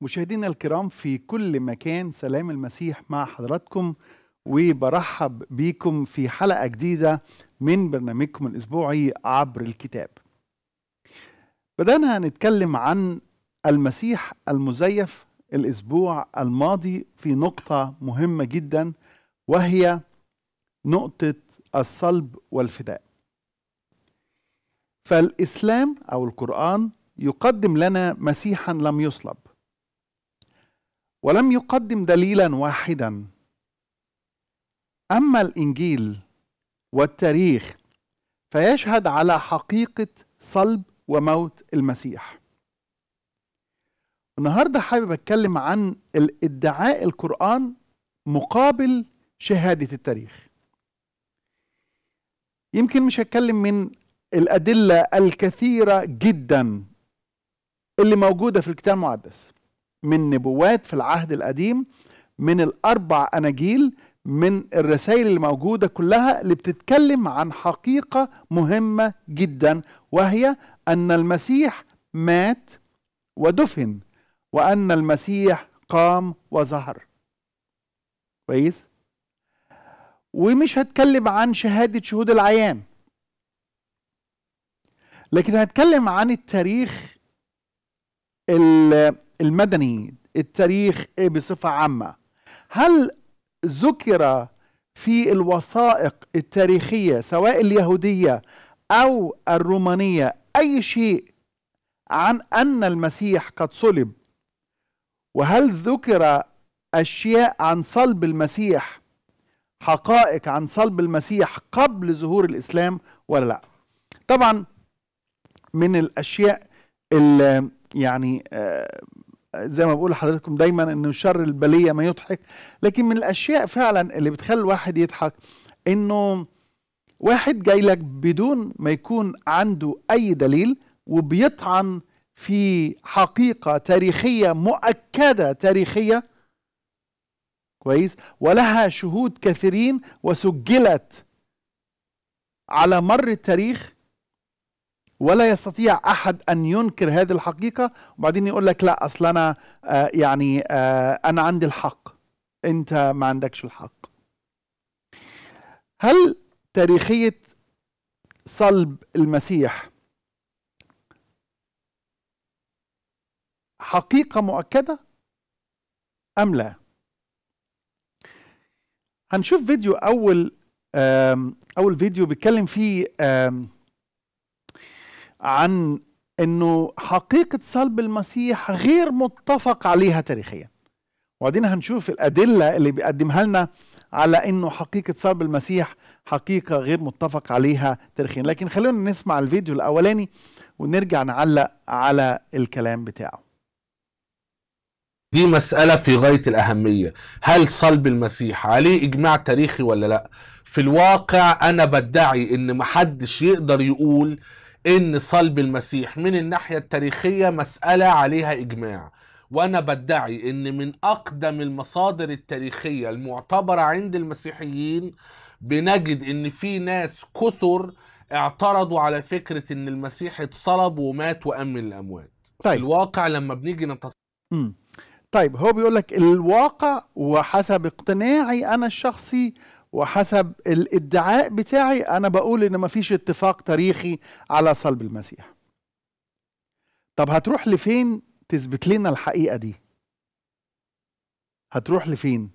مشاهدينا الكرام في كل مكان سلام المسيح مع حضراتكم وبرحب بيكم في حلقة جديدة من برنامجكم الأسبوعي عبر الكتاب بدأنا نتكلم عن المسيح المزيف الأسبوع الماضي في نقطة مهمة جدا وهي نقطة الصلب والفداء فالإسلام أو القرآن يقدم لنا مسيحا لم يصلب ولم يقدم دليلا واحدا اما الانجيل والتاريخ فيشهد على حقيقه صلب وموت المسيح النهارده حابب اتكلم عن الادعاء القران مقابل شهاده التاريخ يمكن مش هتكلم من الادله الكثيره جدا اللي موجوده في الكتاب المقدس من نبوات في العهد القديم من الأربع أناجيل من الرسائل الموجودة كلها اللي بتتكلم عن حقيقة مهمة جدا وهي أن المسيح مات ودفن وأن المسيح قام وظهر كويس ومش هتكلم عن شهادة شهود العيان لكن هتكلم عن التاريخ المدني التاريخ إيه، بصفة عامة هل ذكر في الوثائق التاريخية سواء اليهودية أو الرومانية أي شيء عن أن المسيح قد صلب وهل ذكر أشياء عن صلب المسيح حقائق عن صلب المسيح قبل ظهور الإسلام ولا لا طبعا من الأشياء اللي يعني آه، زي ما بقول لحضراتكم دايما انه شر البليه ما يضحك لكن من الاشياء فعلا اللي بتخلي الواحد يضحك انه واحد جاي لك بدون ما يكون عنده اي دليل وبيطعن في حقيقه تاريخيه مؤكده تاريخيه كويس ولها شهود كثيرين وسجلت على مر التاريخ ولا يستطيع احد ان ينكر هذه الحقيقه وبعدين يقول لك لا اصل انا آه، يعني آه، انا عندي الحق انت ما عندكش الحق هل تاريخيه صلب المسيح حقيقه مؤكده ام لا هنشوف فيديو اول اول فيديو بيتكلم فيه عن انه حقيقه صلب المسيح غير متفق عليها تاريخيا وبعدين هنشوف الادله اللي بيقدمها لنا على انه حقيقه صلب المسيح حقيقه غير متفق عليها تاريخيا لكن خلونا نسمع الفيديو الاولاني ونرجع نعلق على الكلام بتاعه دي مسألة في غاية الأهمية هل صلب المسيح عليه إجماع تاريخي ولا لا في الواقع أنا بدعي إن محدش يقدر يقول ان صلب المسيح من الناحيه التاريخيه مساله عليها اجماع وانا بدعي ان من اقدم المصادر التاريخيه المعتبره عند المسيحيين بنجد ان في ناس كثر اعترضوا على فكره ان المسيح اتصلب ومات وامن الاموات طيب. في الواقع لما بنيجي نتص... طيب هو بيقول لك الواقع وحسب اقتناعي انا الشخصي وحسب الادعاء بتاعي انا بقول ان مفيش اتفاق تاريخي على صلب المسيح طب هتروح لفين تثبت لنا الحقيقه دي هتروح لفين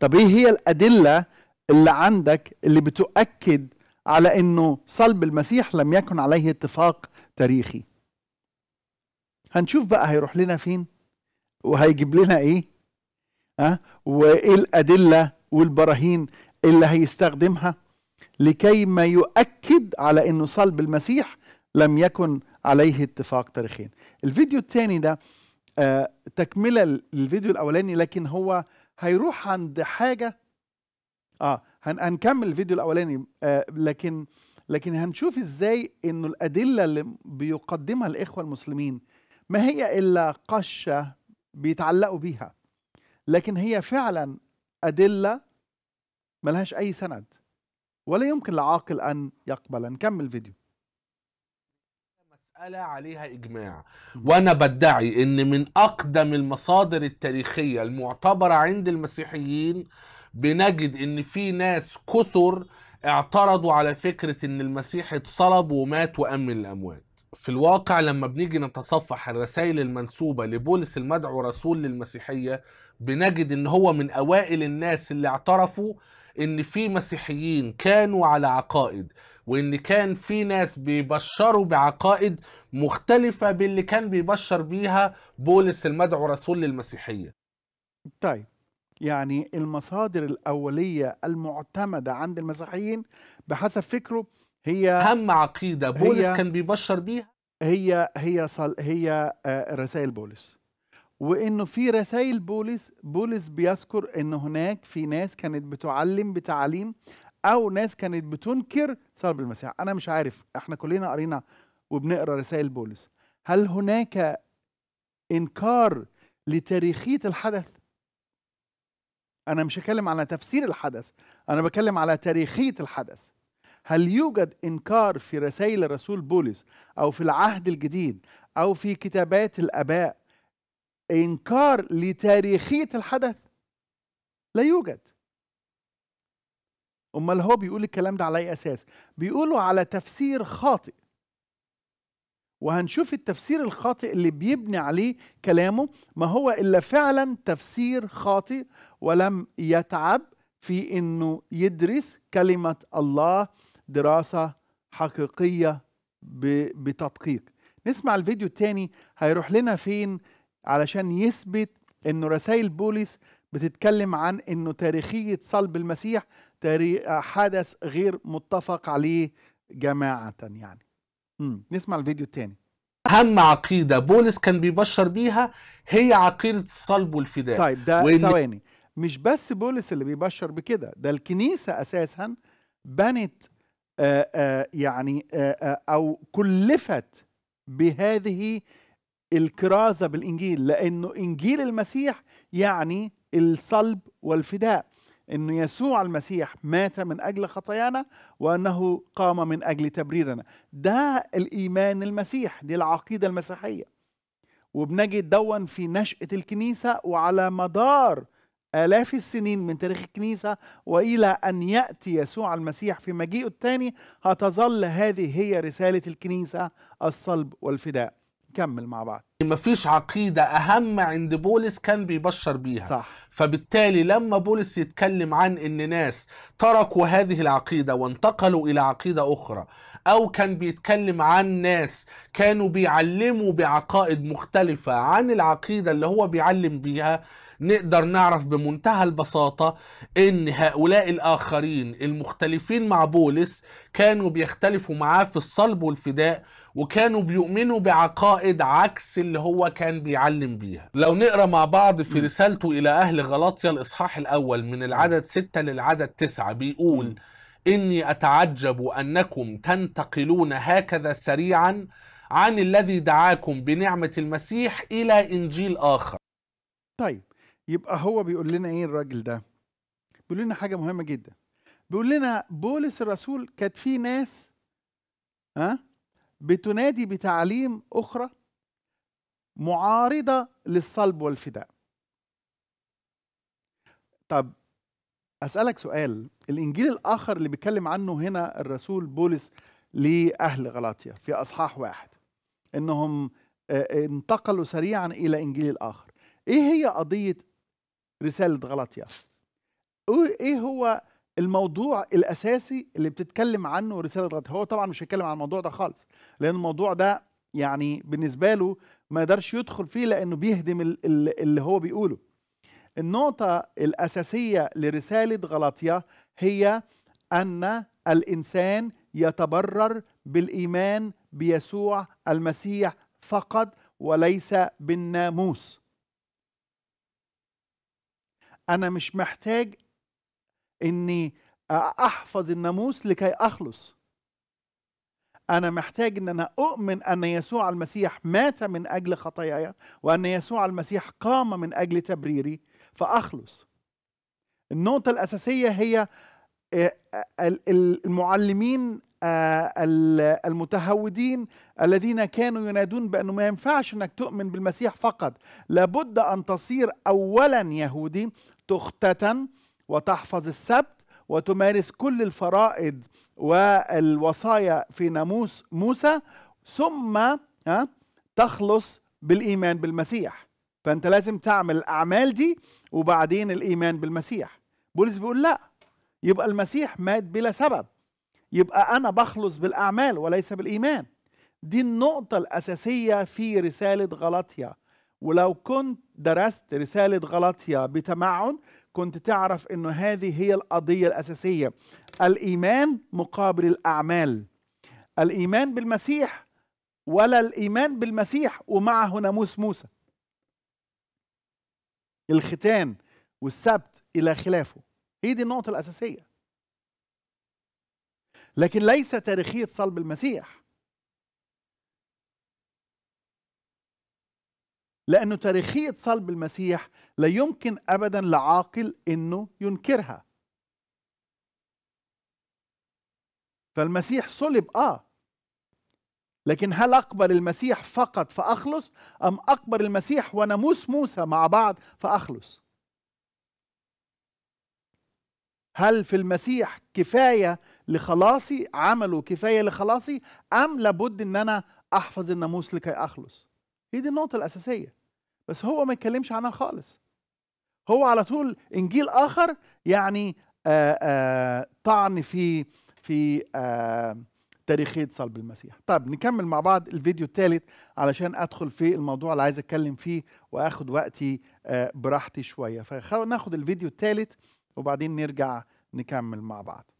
طب ايه هي الادله اللي عندك اللي بتؤكد على انه صلب المسيح لم يكن عليه اتفاق تاريخي هنشوف بقى هيروح لنا فين وهيجيب لنا ايه ها أه؟ وايه الادله والبراهين اللي هيستخدمها لكي ما يؤكد على انه صلب المسيح لم يكن عليه اتفاق تاريخيا الفيديو الثاني ده آه تكمله للفيديو الاولاني لكن هو هيروح عند حاجه اه هنكمل الفيديو الاولاني آه لكن لكن هنشوف ازاي انه الادله اللي بيقدمها الاخوه المسلمين ما هي الا قشه بيتعلقوا بيها لكن هي فعلا أدلة ملهاش أي سند ولا يمكن لعاقل أن يقبل نكمل فيديو مسألة عليها إجماع وأنا بدعي إن من أقدم المصادر التاريخية المعتبرة عند المسيحيين بنجد إن في ناس كثر اعترضوا على فكرة إن المسيح اتصلب ومات وأمن الأموات في الواقع لما بنيجي نتصفح الرسائل المنسوبة لبولس المدعو رسول للمسيحية بنجد ان هو من اوائل الناس اللي اعترفوا ان في مسيحيين كانوا على عقائد وان كان في ناس بيبشروا بعقائد مختلفة باللي كان بيبشر بيها بولس المدعو رسول للمسيحية طيب يعني المصادر الأولية المعتمدة عند المسيحيين بحسب فكره هي أهم عقيدة بولس كان بيبشر بيها هي هي صل هي آه، رسائل بولس وانه في رسائل بولس بولس بيذكر ان هناك في ناس كانت بتعلم بتعاليم او ناس كانت بتنكر صلب المسيح انا مش عارف احنا كلنا قرينا وبنقرا رسائل بولس هل هناك انكار لتاريخيه الحدث انا مش هكلم على تفسير الحدث انا بكلم على تاريخيه الحدث هل يوجد انكار في رسائل الرسول بولس او في العهد الجديد او في كتابات الاباء إنكار لتاريخية الحدث لا يوجد أمال هو بيقول الكلام ده على أي أساس بيقوله على تفسير خاطئ وهنشوف التفسير الخاطئ اللي بيبني عليه كلامه ما هو إلا فعلا تفسير خاطئ ولم يتعب في إنه يدرس كلمة الله دراسة حقيقية بتدقيق نسمع الفيديو الثاني هيروح لنا فين علشان يثبت انه رسائل بولس بتتكلم عن انه تاريخيه صلب المسيح حدث غير متفق عليه جماعه يعني مم. نسمع الفيديو الثاني اهم عقيده بولس كان بيبشر بيها هي عقيده الصلب والفداء طيب ده وإن... ثواني مش بس بولس اللي بيبشر بكده ده الكنيسه اساسا بنت آآ آآ يعني آآ او كلفت بهذه الكرازة بالإنجيل لأنه إنجيل المسيح يعني الصلب والفداء أن يسوع المسيح مات من أجل خطايانا وأنه قام من أجل تبريرنا ده الإيمان المسيح دي العقيدة المسيحية وبنجد دون في نشأة الكنيسة وعلى مدار آلاف السنين من تاريخ الكنيسة وإلى أن يأتي يسوع المسيح في مجيئه الثاني هتظل هذه هي رسالة الكنيسة الصلب والفداء نكمل مع بعض مفيش عقيدة أهم عند بولس كان بيبشر بيها صح. فبالتالي لما بولس يتكلم عن إن ناس تركوا هذه العقيدة وانتقلوا إلى عقيدة أخرى أو كان بيتكلم عن ناس كانوا بيعلموا بعقائد مختلفة عن العقيدة اللي هو بيعلم بيها نقدر نعرف بمنتهى البساطة إن هؤلاء الآخرين المختلفين مع بولس كانوا بيختلفوا معاه في الصلب والفداء وكانوا بيؤمنوا بعقائد عكس اللي هو كان بيعلم بيها لو نقرا مع بعض في رسالته الى اهل غلاطيا الاصحاح الاول من العدد ستة للعدد تسعة بيقول اني اتعجب انكم تنتقلون هكذا سريعا عن الذي دعاكم بنعمه المسيح الى انجيل اخر طيب يبقى هو بيقول لنا ايه الراجل ده بيقول لنا حاجه مهمه جدا بيقول لنا بولس الرسول كانت في ناس ها بتنادي بتعاليم أخرى معارضة للصلب والفداء طب أسألك سؤال الإنجيل الآخر اللي بيتكلم عنه هنا الرسول بولس لأهل غلاطيا في أصحاح واحد إنهم آه، انتقلوا سريعا إلى إنجيل الآخر إيه هي قضية رسالة غلاطيا؟ ايه هو الموضوع الاساسي اللي بتتكلم عنه رساله غد هو طبعا مش هيتكلم عن الموضوع ده خالص لان الموضوع ده يعني بالنسبه له ما يقدرش يدخل فيه لانه بيهدم اللي هو بيقوله النقطه الاساسيه لرساله غلطيه هي ان الانسان يتبرر بالايمان بيسوع المسيح فقط وليس بالناموس انا مش محتاج اني احفظ الناموس لكي اخلص انا محتاج ان انا اؤمن ان يسوع المسيح مات من اجل خطاياي وان يسوع المسيح قام من اجل تبريري فاخلص النقطه الاساسيه هي آه، آه، المعلمين آه، المتهودين الذين كانوا ينادون بانه ما ينفعش انك تؤمن بالمسيح فقط لابد ان تصير اولا يهودي تختتن وتحفظ السبت وتمارس كل الفرائض والوصايا في ناموس موسى ثم تخلص بالإيمان بالمسيح فأنت لازم تعمل الأعمال دي وبعدين الإيمان بالمسيح بولس بيقول لا يبقى المسيح مات بلا سبب يبقى أنا بخلص بالأعمال وليس بالإيمان دي النقطة الأساسية في رسالة غلطية ولو كنت درست رسالة غلطية بتمعن كنت تعرف انه هذه هي القضيه الاساسيه الايمان مقابل الاعمال الايمان بالمسيح ولا الايمان بالمسيح ومعه ناموس موسى الختان والسبت الى خلافه هي دي النقطه الاساسيه لكن ليس تاريخيه صلب المسيح لأنه تاريخية صلب المسيح لا يمكن أبدا لعاقل أنه ينكرها فالمسيح صلب آه لكن هل أقبل المسيح فقط فأخلص أم أقبل المسيح وناموس موسى مع بعض فأخلص هل في المسيح كفاية لخلاصي عمله كفاية لخلاصي أم لابد أن أنا أحفظ الناموس لكي أخلص هي دي النقطة الأساسية بس هو ما يتكلمش عنها خالص هو على طول انجيل اخر يعني آآ آه، آآ آه، طعن في في آه، تاريخيه صلب المسيح طب نكمل مع بعض الفيديو الثالث علشان ادخل في الموضوع اللي عايز اتكلم فيه واخد وقتي براحتي شويه فناخد الفيديو الثالث وبعدين نرجع نكمل مع بعض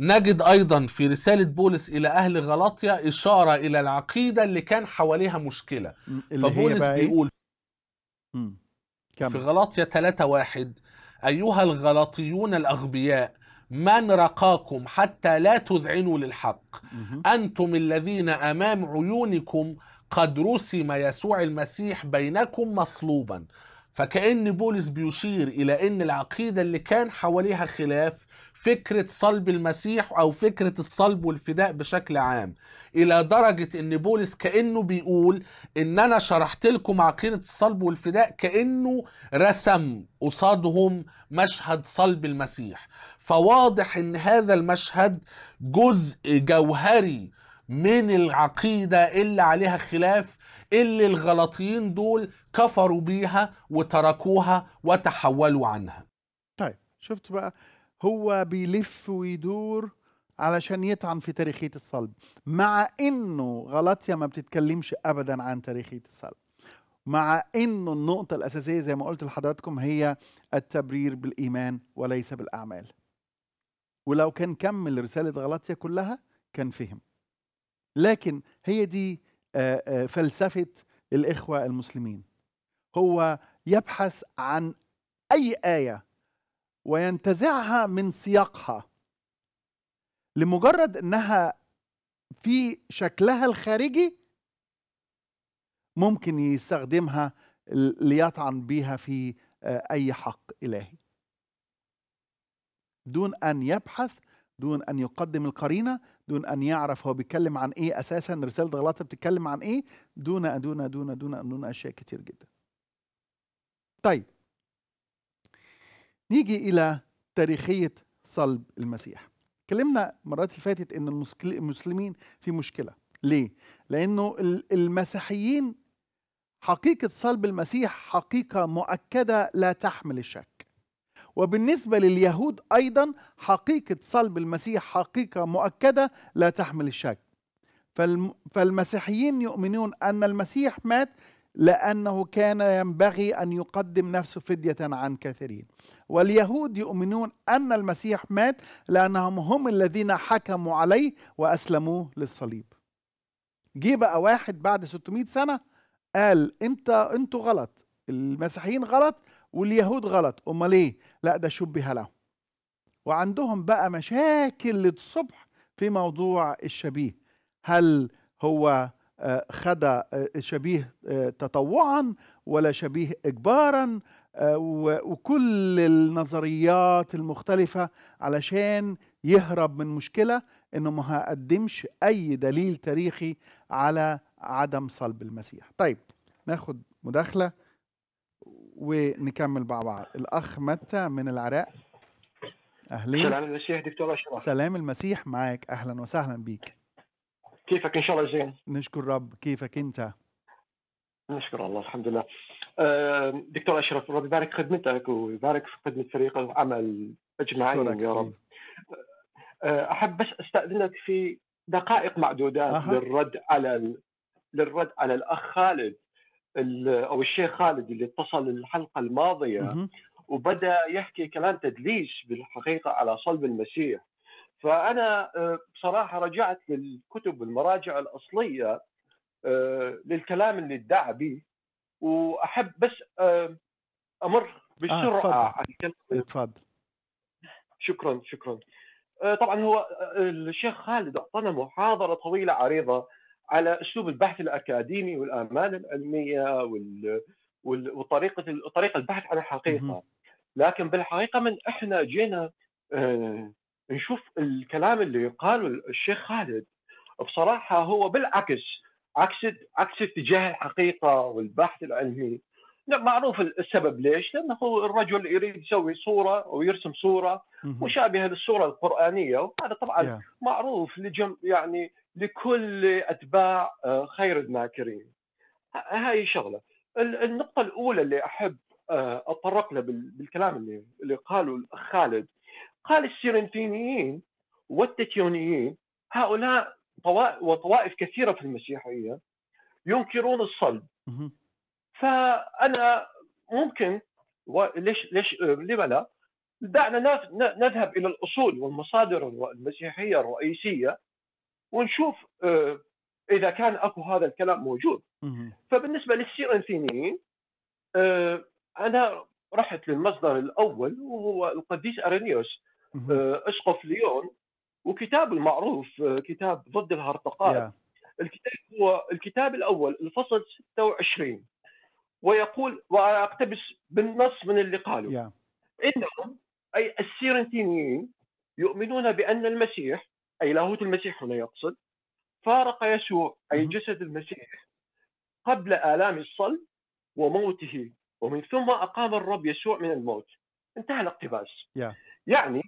نجد أيضا في رسالة بولس إلى أهل غلاطيا إشارة إلى العقيدة اللي كان حواليها مشكلة اللي فبولس هي إيه؟ بيقول في غلاطيا 3 واحد أيها الغلاطيون الأغبياء من رقاكم حتى لا تذعنوا للحق أنتم الذين أمام عيونكم قد رسم يسوع المسيح بينكم مصلوبا فكأن بولس بيشير إلى أن العقيدة اللي كان حواليها خلاف فكرة صلب المسيح أو فكرة الصلب والفداء بشكل عام إلى درجة إن بولس كأنه بيقول إن أنا شرحت لكم عقيدة الصلب والفداء كأنه رسم قصادهم مشهد صلب المسيح فواضح إن هذا المشهد جزء جوهري من العقيدة اللي عليها خلاف اللي الغلطيين دول كفروا بيها وتركوها وتحولوا عنها طيب شفت بقى هو بيلف ويدور علشان يطعن في تاريخية الصلب مع انه غلطيا ما بتتكلمش ابدا عن تاريخية الصلب مع انه النقطة الاساسية زي ما قلت لحضراتكم هي التبرير بالايمان وليس بالاعمال ولو كان كمل رسالة غلطية كلها كان فهم لكن هي دي آه، آه، فلسفة الإخوة المسلمين هو يبحث عن أي آية وينتزعها من سياقها لمجرد انها في شكلها الخارجي ممكن يستخدمها ليطعن بيها في آه، اي حق الهي دون ان يبحث دون ان يقدم القرينه دون ان يعرف هو بيتكلم عن ايه اساسا رساله غلطه بتتكلم عن ايه دون دون دون دون دون اشياء كتير جدا طيب نيجي إلى تاريخية صلب المسيح اتكلمنا مرات اللي فاتت ان المسلمين في مشكله ليه لانه المسيحيين حقيقه صلب المسيح حقيقه مؤكده لا تحمل الشك وبالنسبه لليهود ايضا حقيقه صلب المسيح حقيقه مؤكده لا تحمل الشك فالمسيحيين يؤمنون ان المسيح مات لأنه كان ينبغي أن يقدم نفسه فدية عن كثيرين واليهود يؤمنون أن المسيح مات لأنهم هم الذين حكموا عليه وأسلموه للصليب جه بقى واحد بعد 600 سنة قال انت انتوا غلط المسيحيين غلط واليهود غلط امال ايه لا ده شبه لهم وعندهم بقى مشاكل للصبح في موضوع الشبيه هل هو آه، خدع آه، شبيه آه، تطوعا ولا شبيه اجبارا وكل النظريات المختلفه علشان يهرب من مشكله انه ما هقدمش اي دليل تاريخي على عدم صلب المسيح طيب ناخد مداخله ونكمل مع بعض الاخ متى من العراق اهلين سلام المسيح دكتور اشرف سلام المسيح معاك اهلا وسهلا بيك كيفك ان شاء الله زين نشكر رب كيفك انت نشكر الله الحمد لله آه، دكتور اشرف رب يبارك خدمتك ويبارك في خدمه فريق العمل اجمعين يا رب آه، احب بس استاذنك في دقائق معدودات أه. للرد على ال... للرد على الاخ خالد ال... او الشيخ خالد اللي اتصل الحلقه الماضيه أه. وبدا يحكي كلام تدليس بالحقيقه على صلب المسيح فانا آه، بصراحه رجعت للكتب والمراجع الاصليه آه، للكلام اللي ادعى به واحب بس آه، امر بسرعه آه، تفضل إيه، شكرا شكرا طبعا هو الشيخ خالد اعطانا محاضره طويله عريضه على اسلوب البحث الاكاديمي والامال العلميه وال... وطريقه طريقه البحث عن الحقيقه لكن بالحقيقه من احنا جينا نشوف الكلام اللي قاله الشيخ خالد بصراحه هو بالعكس عكس عكس اتجاه الحقيقه والبحث العلمي معروف السبب ليش؟ لانه هو الرجل يريد يسوي صوره ويرسم صوره مشابهه للصوره القرانيه وهذا طبعا yeah. معروف لجم يعني لكل اتباع آه، خير الذاكرين. هاي شغله. النقطه الاولى اللي احب اتطرق آه، لها بالكلام اللي اللي قاله الاخ خالد قال السيرنتينيين والتكيونيين هؤلاء وطوائف كثيرة في المسيحية ينكرون الصلب فأنا ممكن ليش ليش لما لا؟ دعنا نذهب إلى الأصول والمصادر المسيحية الرئيسية ونشوف آه، إذا كان أكو هذا الكلام موجود فبالنسبة للسيرنثينيين آه، أنا رحت للمصدر الأول وهو القديس أرينيوس آه، اشقف ليون وكتاب المعروف آه، كتاب ضد الهرطقات الكتاب هو الكتاب الاول الفصل 26 ويقول واقتبس بالنص من اللي قالوا انهم اي السيرنتينيين يؤمنون بان المسيح اي لاهوت المسيح هنا يقصد فارق يسوع اي جسد المسيح قبل الام الصلب وموته ومن ثم اقام الرب يسوع من الموت انتهى الاقتباس yeah. يعني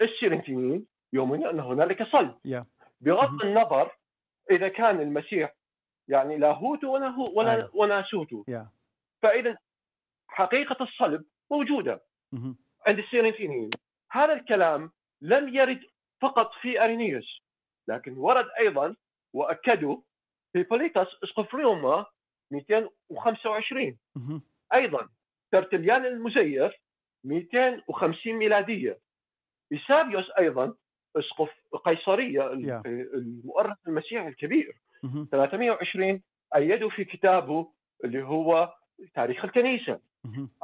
السيرنتيين يؤمنون أن هنالك صلب yeah. بغض النظر إذا كان المسيح يعني لا هوت ولا هو ولا آه. ولا yeah. فإذا حقيقة الصلب موجودة عند السيرنتينيين هذا الكلام لم يرد فقط في أرينيوس لكن ورد أيضا وأكدوا في بوليتاس اسقف روما 225 ايضا ترتليان المزيف 250 ميلاديه إيسابيوس ايضا اسقف قيصريه المؤرخ المسيحي الكبير 320 ايده في كتابه اللي هو تاريخ الكنيسه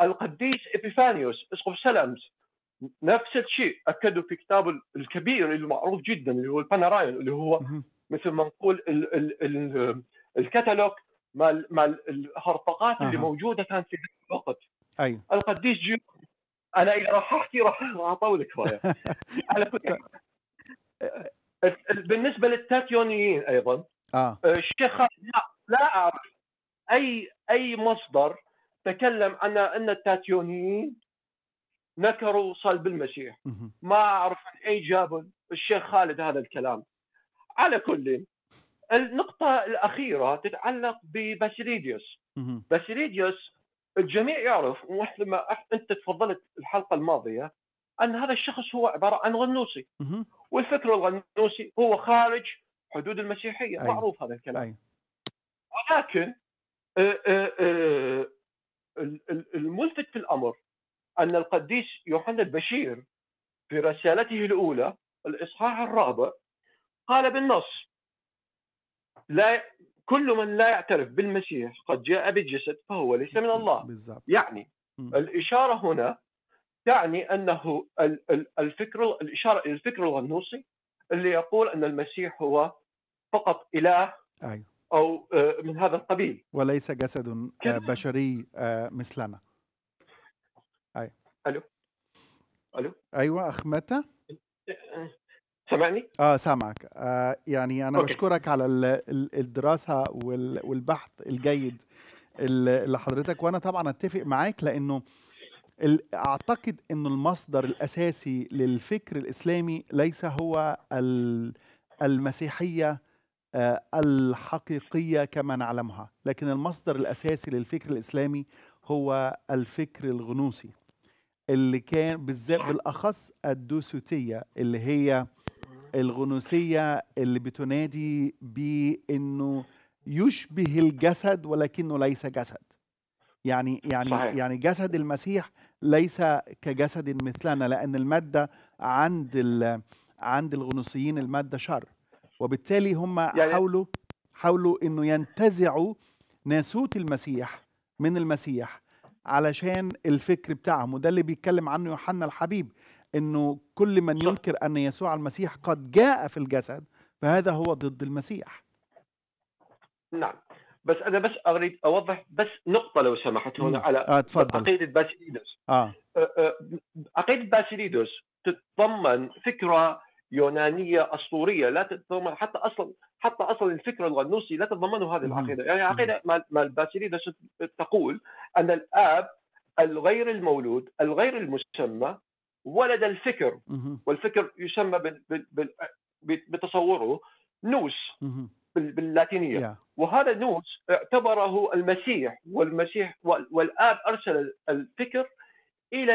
القديس ابيفانيوس اسقف سلمس نفس الشيء اكده في كتابه الكبير المعروف جدا اللي هو البانارايون اللي هو مثل ما نقول ال ال ال الكتالوج مال مال الهرطقات اللي موجوده كانت في ذاك الوقت أيوه. القديس جيو انا اذا راح احكي راح اطول كفايه على فكره طيب. بالنسبه للتاتيونيين ايضا آه. أه، الشيخ لا, لا اعرف اي اي مصدر تكلم عن ان التاتيونيين نكروا صلب المسيح ما اعرف اي جاب الشيخ خالد هذا الكلام على كل النقطة الأخيرة تتعلق ببسريديوس بسريديوس الجميع يعرف ومثل ما انت تفضلت الحلقه الماضيه ان هذا الشخص هو عباره عن غنوصي والفكر الغنوصي هو خارج حدود المسيحيه أي. أيوه. معروف هذا الكلام أي. أيوه. ولكن آه، آه، آه، الملفت في الامر ان القديس يوحنا البشير في رسالته الاولى الاصحاح الرابع قال بالنص لا كل من لا يعترف بالمسيح قد جاء بالجسد فهو ليس من الله بالزبط. يعني الإشارة هنا تعني أنه الفكر الإشارة إلى الفكر الغنوصي اللي يقول أن المسيح هو فقط إله أيوه. أو آه، من هذا القبيل وليس جسد آه، بشري آه، مثلنا أيوه. ألو ألو أيوة أخ متى سامعني؟ اه سامعك آه يعني انا أوكي. بشكرك على الدراسه والبحث الجيد اللي حضرتك وانا طبعا اتفق معاك لانه اعتقد انه المصدر الاساسي للفكر الاسلامي ليس هو المسيحيه آه، الحقيقيه كما نعلمها لكن المصدر الاساسي للفكر الاسلامي هو الفكر الغنوصي اللي كان بالذات بالاخص الدوسوتيه اللي هي الغنوسية اللي بتنادي بأنه يشبه الجسد ولكنه ليس جسد يعني يعني صحيح. يعني جسد المسيح ليس كجسد مثلنا لأن المادة عند عند الغنوصيين المادة شر وبالتالي هم يعني حاولوا حاولوا انه ينتزعوا ناسوت المسيح من المسيح علشان الفكر بتاعهم وده اللي بيتكلم عنه يوحنا الحبيب انه كل من ينكر ان يسوع المسيح قد جاء في الجسد فهذا هو ضد المسيح نعم بس انا بس اريد اوضح بس نقطه لو سمحت هنا على آه تفضل. عقيده باسيليدوس آه. عقيده باسيليدوس تتضمن فكره يونانيه اسطوريه لا تتضمن حتى اصلا حتى اصلا الفكره الغنوصي لا تتضمنه هذه العقيده يعني عقيده مال باسيليدوس تقول ان الاب الغير المولود الغير المسمى ولد الفكر والفكر يسمى بتصوره نوس باللاتينيه وهذا نوس اعتبره المسيح والمسيح والاب ارسل الفكر الى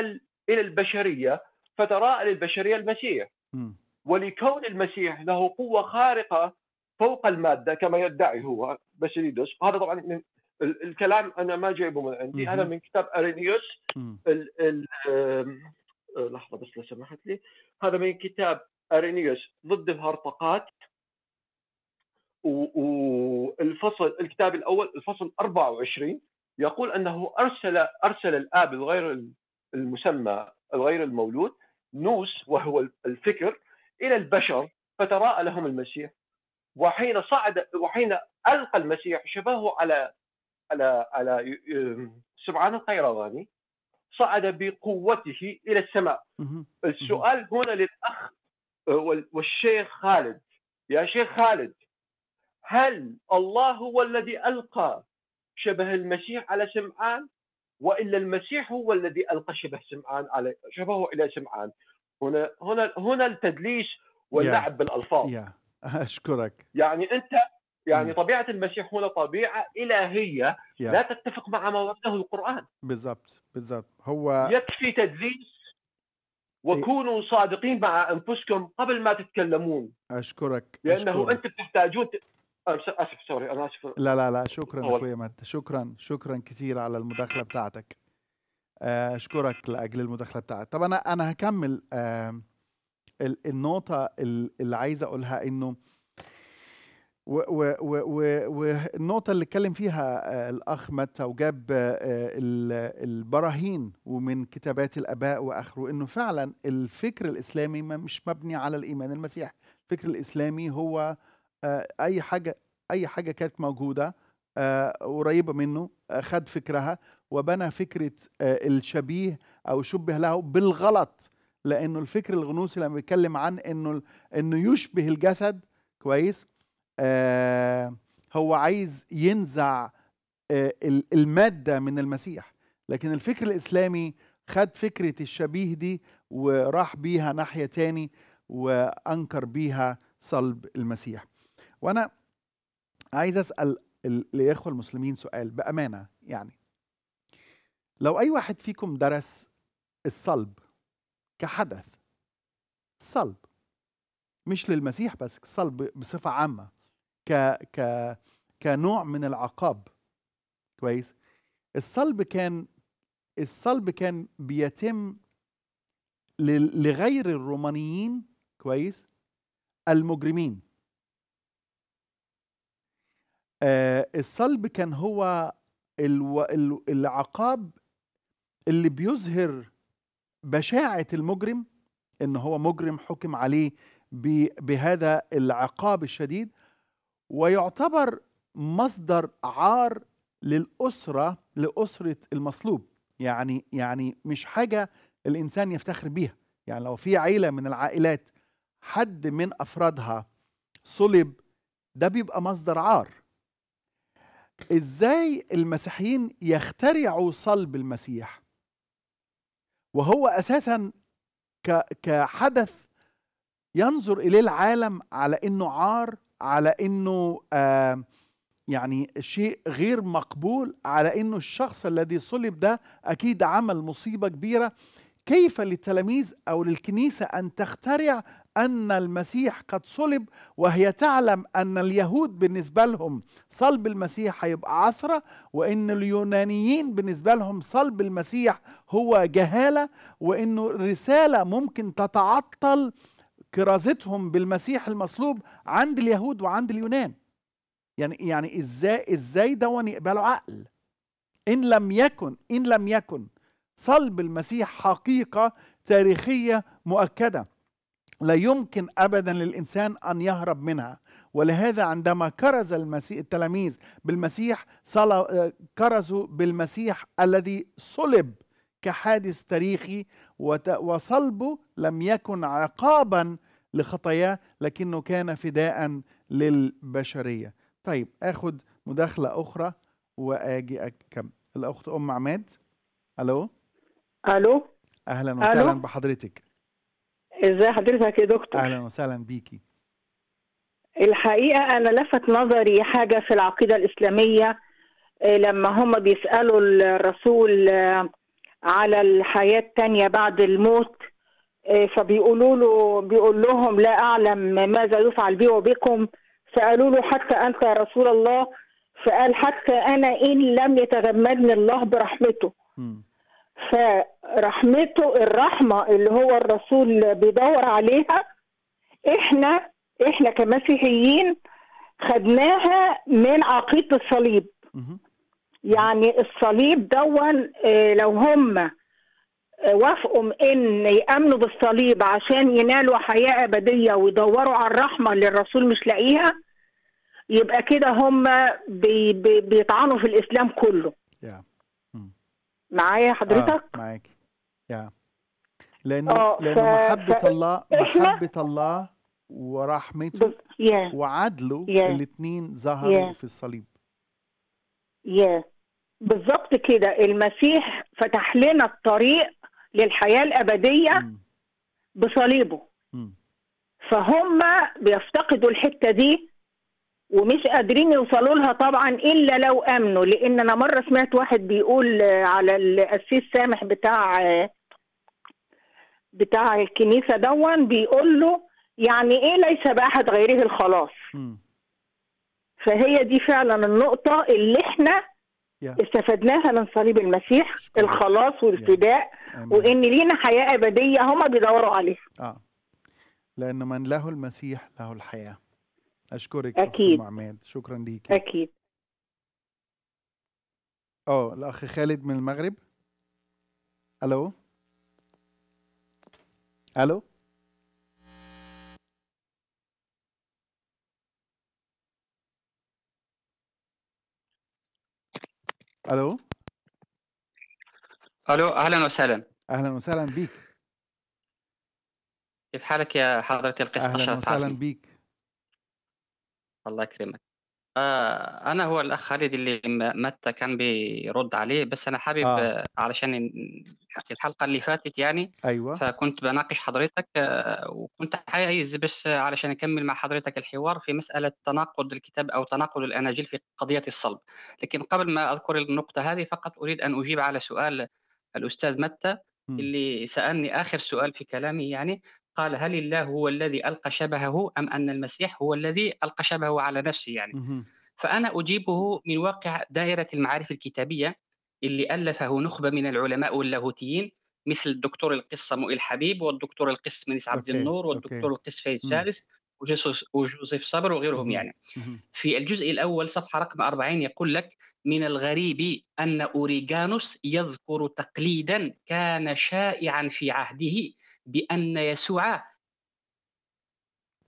الى البشريه فتراءى للبشريه المسيح ولكون المسيح له قوه خارقه فوق الماده كما يدعي هو بسيليدوس هذا طبعا من الكلام انا ما جايبه من عندي انا من كتاب ارينيوس لحظه بس لو سمحت لي هذا من كتاب ارينيوس ضد الهرطقات والفصل الكتاب الاول الفصل 24 يقول انه ارسل ارسل الاب الغير المسمى الغير المولود نوس وهو الفكر الى البشر فتراءى لهم المسيح وحين صعد وحين القى المسيح شبهه على على على سبعان القيرواني صعد بقوته الى السماء السؤال هنا للاخ آه، والشيخ خالد يا شيخ خالد هل الله هو الذي القى شبه المسيح على سمعان والا المسيح هو الذي القى شبه سمعان على شبهه الى سمعان هنا هنا هنا التدليس واللعب yeah. بالالفاظ yeah. اشكرك يعني انت يعني طبيعه المسيح هنا طبيعه الهيه لا تتفق مع ما ورده القران بالضبط بالضبط هو يكفي تدليس وكونوا صادقين مع انفسكم قبل ما تتكلمون اشكرك لانه أشكرك. انت بتحتاجون ت... اسف سوري انا اسف لا لا لا شكرا اخوي مات شكرا شكرا كثير على المداخله بتاعتك آه، اشكرك لاجل المداخله بتاعتك طب انا انا هكمل النقطه اللي عايز اقولها انه والنقطة اللي اتكلم فيها آه، الأخ متى وجاب آه، البراهين ومن كتابات الآباء وآخره إنه فعلا الفكر الإسلامي مش مبني على الإيمان المسيحي، الفكر الإسلامي هو آه، أي حاجة أي حاجة كانت موجودة قريبة منه خد فكرها وبنى فكرة الشبيه أو شبه له بالغلط لأنه الفكر الغنوصي لما بيتكلم عن إنه إنه يشبه الجسد كويس آه، هو عايز ينزع آه، المادة من المسيح لكن الفكر الإسلامي خد فكرة الشبيه دي وراح بيها ناحية تاني وأنكر بيها صلب المسيح وأنا عايز أسأل الإخوة المسلمين سؤال بأمانة يعني لو أي واحد فيكم درس الصلب كحدث الصلب مش للمسيح بس الصلب بصفة عامة ك ك كنوع من العقاب كويس الصلب كان الصلب كان بيتم لغير الرومانيين كويس المجرمين آه الصلب كان هو الو... العقاب اللي بيظهر بشاعة المجرم ان هو مجرم حكم عليه بهذا العقاب الشديد ويعتبر مصدر عار للأسرة لأسرة المصلوب يعني يعني مش حاجة الإنسان يفتخر بيها يعني لو في عيلة من العائلات حد من أفرادها صلب ده بيبقى مصدر عار إزاي المسيحيين يخترعوا صلب المسيح وهو أساسا كحدث ينظر إليه العالم على إنه عار على انه يعني شيء غير مقبول على انه الشخص الذي صلب ده اكيد عمل مصيبه كبيره كيف للتلاميذ او للكنيسه ان تخترع ان المسيح قد صلب وهي تعلم ان اليهود بالنسبه لهم صلب المسيح هيبقى عثره وان اليونانيين بالنسبه لهم صلب المسيح هو جهاله وانه الرساله ممكن تتعطل كرازتهم بالمسيح المصلوب عند اليهود وعند اليونان يعني يعني ازاي ازاي ده يقبلوا عقل ان لم يكن ان لم يكن صلب المسيح حقيقه تاريخيه مؤكده لا يمكن ابدا للانسان ان يهرب منها ولهذا عندما كرز المسيح التلاميذ بالمسيح كرزوا بالمسيح الذي صلب كحادث تاريخي وصلبه لم يكن عقابا لخطاياه لكنه كان فداء للبشريه طيب اخد مداخله اخرى واجي اكمل الاخت ام عماد الو الو اهلا وسهلا ألو؟ بحضرتك ازي حضرتك يا دكتور اهلا وسهلا بيكي الحقيقه انا لفت نظري حاجه في العقيده الاسلاميه إيه، لما هم بيسالوا الرسول على الحياه الثانيه بعد الموت آه، فبيقولوا له بيقول لهم لا اعلم ماذا يفعل بي وبكم فقالوا له حتى انت يا رسول الله فقال حتى انا ان لم يتغمدني الله برحمته فرحمته الرحمه اللي هو الرسول بيدور عليها احنا احنا كمسيحيين خدناها من عقيده الصليب يعني الصليب دون آه، لو هم آه، وافقوا ان يامنوا بالصليب عشان ينالوا حياه ابديه ويدوروا على الرحمه اللي الرسول مش لاقيها يبقى كده هم بي بي بيطعنوا في الاسلام كله yeah. mm. معايا حضرتك آه, معاك yeah. لانه آه, لانه ف... محبه ف... الله محبه الله ورحمته yeah. وعدله yeah. الاثنين ظهروا yeah. في الصليب yeah. بالظبط كده المسيح فتح لنا الطريق للحياه الابديه بصليبه فهم بيفتقدوا الحته دي ومش قادرين يوصلوا لها طبعا الا لو امنوا لان انا مره سمعت واحد بيقول على القسيس سامح بتاع بتاع الكنيسه دون بيقول له يعني ايه ليس باحد غيره الخلاص م. فهي دي فعلا النقطة اللي احنا yeah. استفدناها من صليب المسيح شكرا. الخلاص والفداء yeah. وإن لينا حياة أبدية هما بيدوروا عليها آه. لأن من له المسيح له الحياة أشكرك أكيد عماد شكرا ليك أكيد اه الأخ خالد من المغرب ألو ألو الو الو اهلا وسهلا اهلا وسهلا بك كيف حالك يا حضرة القس أهلا وسهلا بك الله يكرمك آه، أنا هو الأخ خالد اللي متى كان بيرد عليه، بس أنا حابب آه. علشان الحلقة اللي فاتت يعني، أيوه. فكنت بناقش حضرتك آه، وكنت عايز بس علشان أكمّل مع حضرتك الحوار في مسألة تناقض الكتاب أو تناقض الأناجيل في قضية الصلب، لكن قبل ما أذكر النقطة هذه فقط أريد أن أجيب على سؤال الأستاذ متى اللي سألني آخر سؤال في كلامي يعني قال هل الله هو الذي ألقى شبهه أم أن المسيح هو الذي ألقى شبهه على نفسه يعني فأنا أجيبه من واقع دائرة المعارف الكتابية اللي ألفه نخبة من العلماء واللاهوتيين مثل الدكتور القس مؤي الحبيب والدكتور القس منيس عبد النور والدكتور القس فايز فارس وجوزيف صابر وغيرهم يعني في الجزء الاول صفحه رقم 40 يقول لك من الغريب ان اوريغانوس يذكر تقليدا كان شائعا في عهده بان يسوع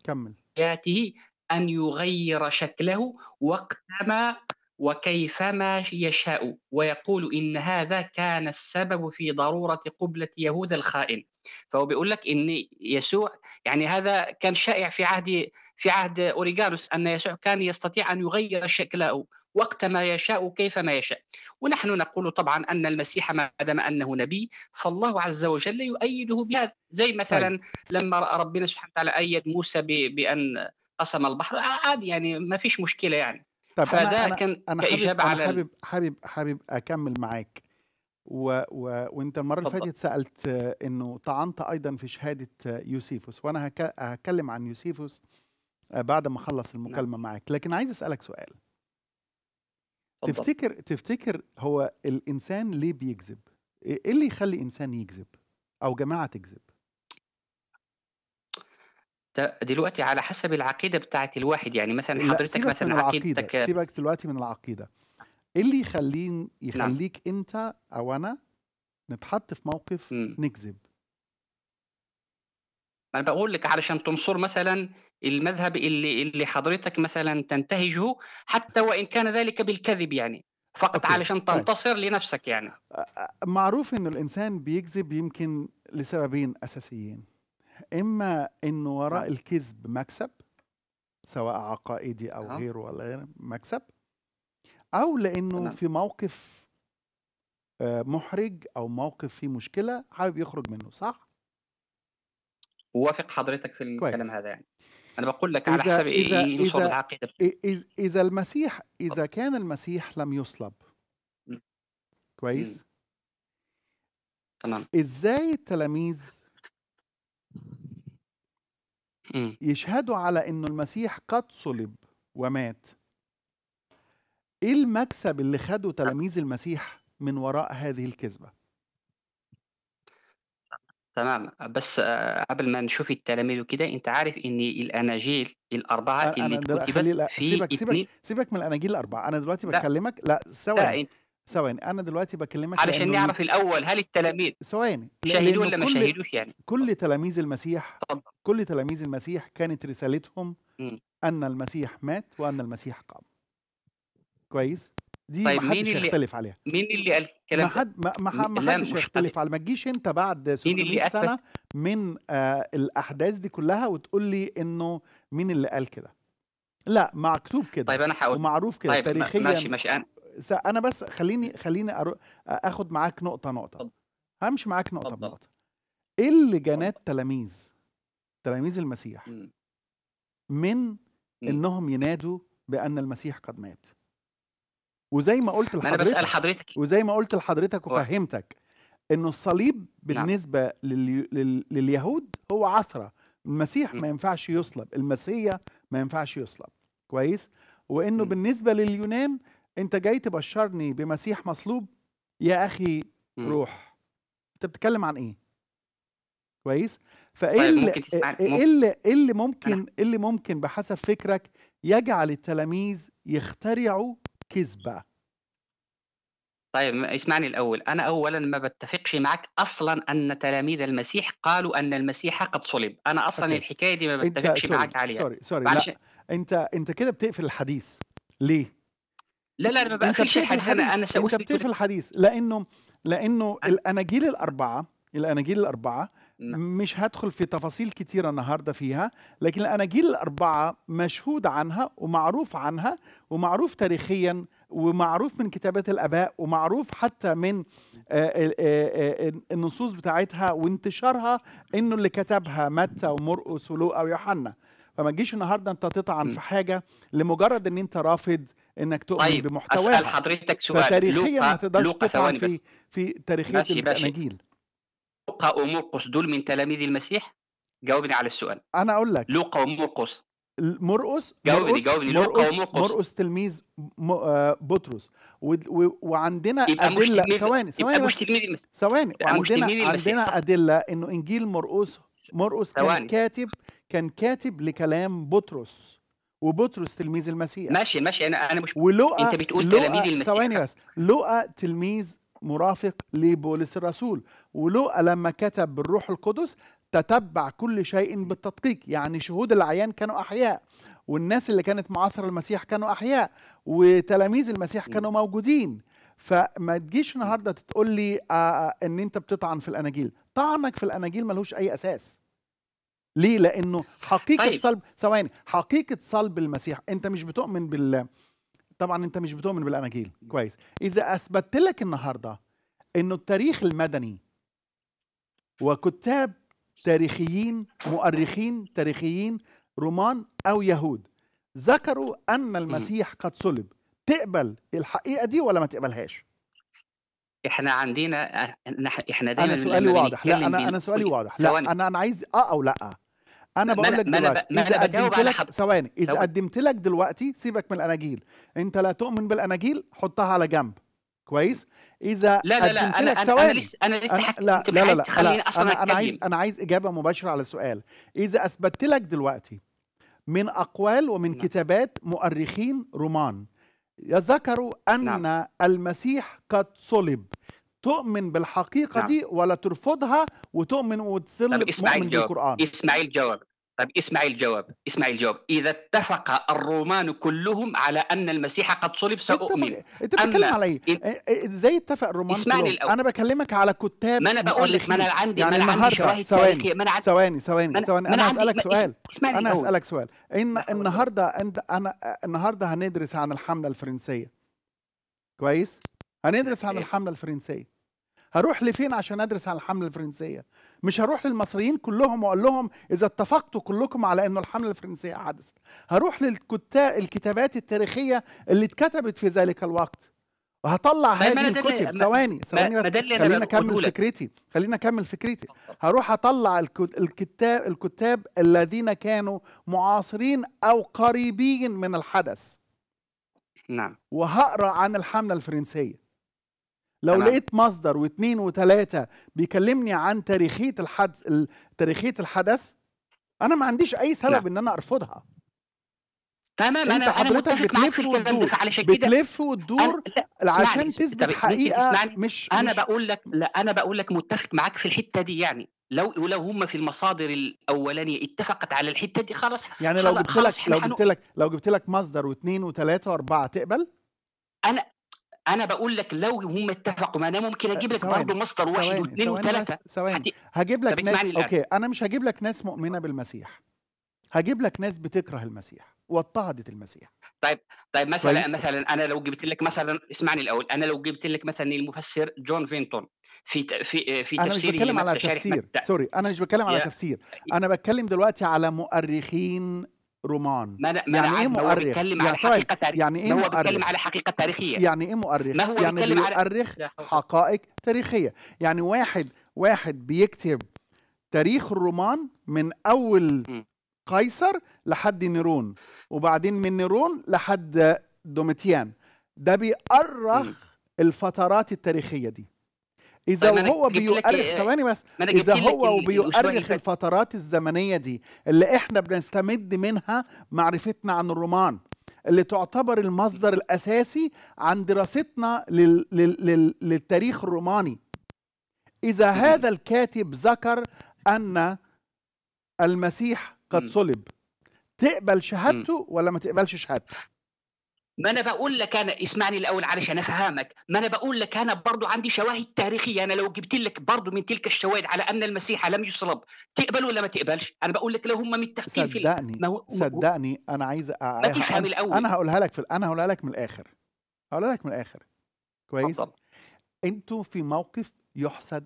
كمل حياته ان يغير شكله وقتما وكيفما يشاء ويقول ان هذا كان السبب في ضروره قبله يهوذا الخائن فهو بيقول لك ان يسوع يعني هذا كان شائع في عهد في عهد اوريجانوس ان يسوع كان يستطيع ان يغير شكله وقتما يشاء ما يشاء ونحن نقول طبعا ان المسيح ما دام انه نبي فالله عز وجل يؤيده بهذا زي مثلا طيب. لما راى ربنا سبحانه وتعالى ايد موسى بان قسم البحر آه، عادي يعني ما فيش مشكله يعني طيب فده أنا كان أنا كإجابة على حابب حابب حابب أكمل معاك و... و... وانت المره اللي فاتت سالت انه طعنت ايضا في شهاده يوسيفوس وانا هك... هتكلم عن يوسيفوس آه، بعد ما اخلص نعم. المكالمه نعم. معاك لكن عايز اسالك سؤال فضل. تفتكر تفتكر هو الانسان ليه بيكذب إيه،, ايه اللي يخلي انسان يكذب او جماعه تكذب دلوقتي على حسب العقيده بتاعت الواحد يعني مثلا حضرتك مثلا عقيدتك سيبك دلوقتي من العقيده إيه اللي يخلين يخليك نعم. انت او انا نتحط في موقف م. نكذب انا بقول لك علشان تنصر مثلا المذهب اللي اللي حضرتك مثلا تنتهجه حتى وان كان ذلك بالكذب يعني فقط أوكي. علشان طيب. تنتصر طيب. لنفسك يعني معروف انه الانسان بيكذب يمكن لسببين اساسيين اما انه وراء نعم. الكذب مكسب سواء عقائدي او نعم. غيره ولا غيره مكسب او لانه تمام. في موقف آه، محرج او موقف فيه مشكله حابب يخرج منه صح وافق حضرتك في الكلام كويس. هذا يعني انا بقول لك على حسب إيه إذا ايه إذا, إذا, اذا المسيح اذا كان المسيح لم يصلب م. كويس تمام ازاي التلاميذ يشهدوا على انه المسيح قد صلب ومات ايه المكسب اللي خده تلاميذ المسيح من وراء هذه الكذبه تمام بس آه، قبل ما نشوف التلاميذ وكده انت عارف ان الاناجيل الاربعه آه، اللي كتبت في سيبك سيبك سيبك من الاناجيل الاربعه انا دلوقتي بكلمك لا ثواني ثواني انا دلوقتي بكلمك علشان نعرف الاول هل التلاميذ ثواني شهدوا ولا ما شهدوش يعني كل تلاميذ المسيح كل تلاميذ المسيح كانت رسالتهم م. ان المسيح مات وان المسيح قام كويس دي طيب محدش مين يختلف عليها مين اللي قال الكلام ما حد ما, ما, ما حدش يختلف على ما تجيش انت بعد 700 سنه من آه الاحداث دي كلها وتقول لي انه مين اللي قال كده لا مكتوب كده طيب انا هقول ومعروف كده طيب تاريخيا ماشي ماشي انا انا بس خليني خليني أرو... اخد معاك نقطه نقطه همشي معاك نقطه طب. نقطه ايه اللي جنات تلاميذ تلاميذ المسيح من انهم ينادوا بان المسيح قد مات وزي ما قلت لحضرتك ما انا بسال حضرتك وزي ما قلت لحضرتك وفهمتك انه الصليب نعم. بالنسبه نعم. لليهود هو عثره المسيح ما ينفعش يصلب المسيا ما ينفعش يصلب كويس وانه بالنسبه لليونان انت جاي تبشرني بمسيح مصلوب يا اخي روح انت بتتكلم عن ايه كويس فايه طيب، إيه اللي ايه اللي ممكن إيه اللي ممكن بحسب فكرك يجعل التلاميذ يخترعوا كذبة طيب اسمعني الأول أنا أولا ما بتفقش معك أصلا أن تلاميذ المسيح قالوا أن المسيح قد صلب أنا أصلا أوكي. الحكاية دي ما بتفقش سوري. معك عليها سوري سوري لا أنت أنت كده بتقفل الحديث ليه؟ لا لا أنا ما بقفلش الحديث أنا أنا أنت بتقفل الحديث لأنه لأنه الأناجيل الأربعة الاناجيل الاربعه نعم. مش هدخل في تفاصيل كتيره النهارده فيها لكن الاناجيل الاربعه مشهود عنها ومعروف عنها ومعروف تاريخيا ومعروف من كتابات الاباء ومعروف حتى من آه، آه، آه، النصوص بتاعتها وانتشارها انه اللي كتبها متى ومرقس ولوقا ويوحنا فما تجيش النهارده انت تطعن في حاجه لمجرد ان انت رافض انك تؤمن طيب بمحتواها اسال حضرتك سؤال فتاريخيا ما تقدرش تطعن في في تاريخيه الاناجيل لوقا ومرقس دول من تلاميذ المسيح جاوبني على السؤال انا اقول لك لوقا ومرقس مرقس جاوبني جاوبني لوقا ومرقس مرقس تلميذ آه، بطرس و... و... وعندنا ادله ثواني ثواني مش تلميذ المسيح ثواني وعندنا عندنا ادله انه انجيل مرقس مرقس كان كاتب كان كاتب لكلام بطرس وبطرس تلميذ المسيح ماشي ماشي انا انا مش ولقى انت بتقول تلاميذ المسيح ثواني بس لوقا تلميذ مرافق لبولس الرسول ولوقا لما كتب بالروح القدس تتبع كل شيء بالتدقيق يعني شهود العيان كانوا أحياء والناس اللي كانت معاصرة المسيح كانوا أحياء وتلاميذ المسيح كانوا موجودين فما تجيش النهاردة تقول لي آه، آه، ان انت بتطعن في الاناجيل طعنك في الاناجيل ملوش اي اساس ليه لانه حقيقه طيب. صلب ثواني حقيقه صلب المسيح انت مش بتؤمن بال طبعا انت مش بتؤمن بالاناجيل كويس اذا اثبتت لك النهارده انه التاريخ المدني وكتاب تاريخيين مؤرخين تاريخيين رومان او يهود ذكروا ان المسيح قد صلب تقبل الحقيقه دي ولا ما تقبلهاش احنا عندنا احنا دايما انا سؤالي واضح لا انا انا سؤالي واضح لا انا انا عايز اه او لا انا بقول لك دلوقتي اذا قدمت لك ثواني اذا قدمت لك دلوقتي سيبك من الاناجيل انت لا تؤمن بالاناجيل حطها على جنب كويس اذا لا لا لا انا انا, أنا لسه انا لسه أنا لا لا لا, لا, لا أنا, انا عايز انا عايز اجابه مباشره على السؤال اذا اثبتت لك دلوقتي من اقوال ومن لا. نعم. كتابات مؤرخين رومان يذكروا ان لا. نعم. المسيح قد صلب تؤمن بالحقيقه نعم. دي ولا ترفضها وتؤمن وتصل مؤمن الجواب. بالقران اسماعيل جواب طب اسمعي الجواب اسمعي الجواب اذا اتفق الرومان كلهم على ان المسيح قد صلب ساؤمن انت بتتكلم على ايه, إيه،, إيه، ازاي اتفق الرومان اسمعني كلهم؟ الاول انا بكلمك على كتاب ما انا بقول لك ما انا عندي يعني ما انا عندي شواهد ثواني ما انا عندي ثواني ثواني ثواني انا هسالك سؤال اسمعني انا هسالك سؤال إن النهارده انت انا النهارده هندرس عن الحمله الفرنسيه كويس هندرس عن إيه. الحملة الفرنسية هروح لفين عشان ادرس عن الحمله الفرنسيه مش هروح للمصريين كلهم واقول لهم اذا اتفقتوا كلكم على انه الحمله الفرنسيه حدثت هروح للكتاب الكتابات التاريخيه اللي اتكتبت في ذلك الوقت وهطلع طيب، هذه الكتب ثواني ثواني بس خلينا اكمل فكرتي خلينا اكمل فكرتي هروح اطلع الكتاب الكتاب الذين كانوا معاصرين او قريبين من الحدث نعم وهقرا عن الحمله الفرنسيه لو أنا... لقيت مصدر واثنين وثلاثه بيكلمني عن تاريخيه الحدث تاريخيه الحدث انا ما عنديش اي سبب لا. ان انا ارفضها تمام انا انا متفق معاك في الكلام كده بتلف وتدور عشان تثبت حقيقه مش انا مش بقول لك لا انا بقول لك متفق معاك في الحته دي يعني لو ولو هم في المصادر الاولانيه اتفقت على الحته دي خلاص يعني لو جبت لك لو جبت لك لو جبت لك مصدر واثنين وثلاثه واربعه تقبل؟ انا انا بقول لك لو هم اتفقوا ما انا ممكن أه، اجيب لك برضه مصدر واحد واثنين وثلاثه ثواني هجيب لك ناس اوكي انا مش هجيب لك ناس مؤمنه بالمسيح هجيب لك ناس بتكره المسيح واضطهدت المسيح طيب طيب مثلا كويس. مثلا انا لو جبت لك مثلا اسمعني الاول انا لو جبت لك مثلا المفسر جون فينتون في في في أنا مش بتكلم على تفسير سوري انا مش بتكلم على تفسير انا بتكلم دلوقتي على مؤرخين رومان ما أنا ما يعني ايه مؤرخ بيتكلم يعني, يعني إيه على حقيقة تاريخية. يعني ايه هو مؤرخ بيتكلم على حقيقه تاريخيه يعني ايه مورخ علي حقيقه تاريخيه يعني ايه مورخ ما هو يعني بيؤرخ على... حقائق تاريخيه يعني واحد واحد بيكتب تاريخ الرومان من اول م. قيصر لحد نيرون وبعدين من نيرون لحد دوميتيان ده بيأرخ الفترات التاريخيه دي اذا طيب هو بيؤرخ إيه؟ ثواني بس اذا هو بيؤرخ الفترات الزمنيه دي اللي احنا بنستمد منها معرفتنا عن الرومان اللي تعتبر المصدر الاساسي عن دراستنا لل... لل... لل... للتاريخ الروماني اذا هذا الكاتب ذكر ان المسيح قد صلب تقبل شهادته ولا ما تقبلش شهادته ما انا بقول لك انا اسمعني الاول علشان افهمك ما انا بقول لك انا برضو عندي شواهد تاريخيه انا لو جبت لك برضو من تلك الشواهد على ان المسيح لم يصلب تقبل ولا ما تقبلش انا بقول لك لو هم متفقين في صدقني ما صدقني انا عايز ما تفهم الاول انا هقولها لك في انا هقولها لك من الاخر هقولها لك من الاخر كويس انتوا في موقف يحسد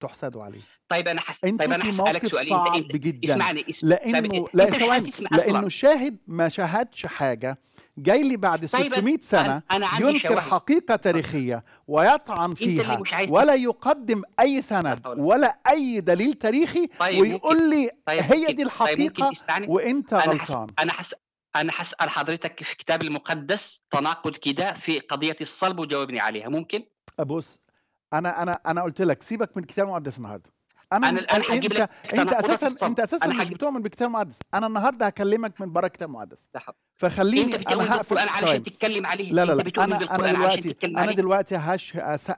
تحسدوا عليه طيب انا حس... طيب انا هسالك سؤال صعب انت... إيه؟ جدا اسمعني اسمعني لانه طيب... لا انت لانه شاهد ما شاهدش حاجه جاي لي بعد 600 طيب، سنه أنا عندي ينكر حقيقه تاريخيه ويطعن فيها ولا يقدم اي سند ولا اي دليل تاريخي طيب ويقول لي طيب هي دي طيب، الحقيقه طيب وانت أنا غلطان انا حس... انا حسال حضرتك في كتاب المقدس تناقض كده في قضيه الصلب وجاوبني عليها ممكن؟ بص انا انا انا قلت لك سيبك من كتاب المقدس النهارده انا انا الان هجيب لك انت اساسا انت اساسا مش حجيب... بتؤمن بالكتاب المقدس انا النهارده هكلمك من بره كتاب مقدس فخليني انت انا هقفل القران علشان تتكلم عليه لا لا, لا. انا انا دلوقتي انا دلوقتي هش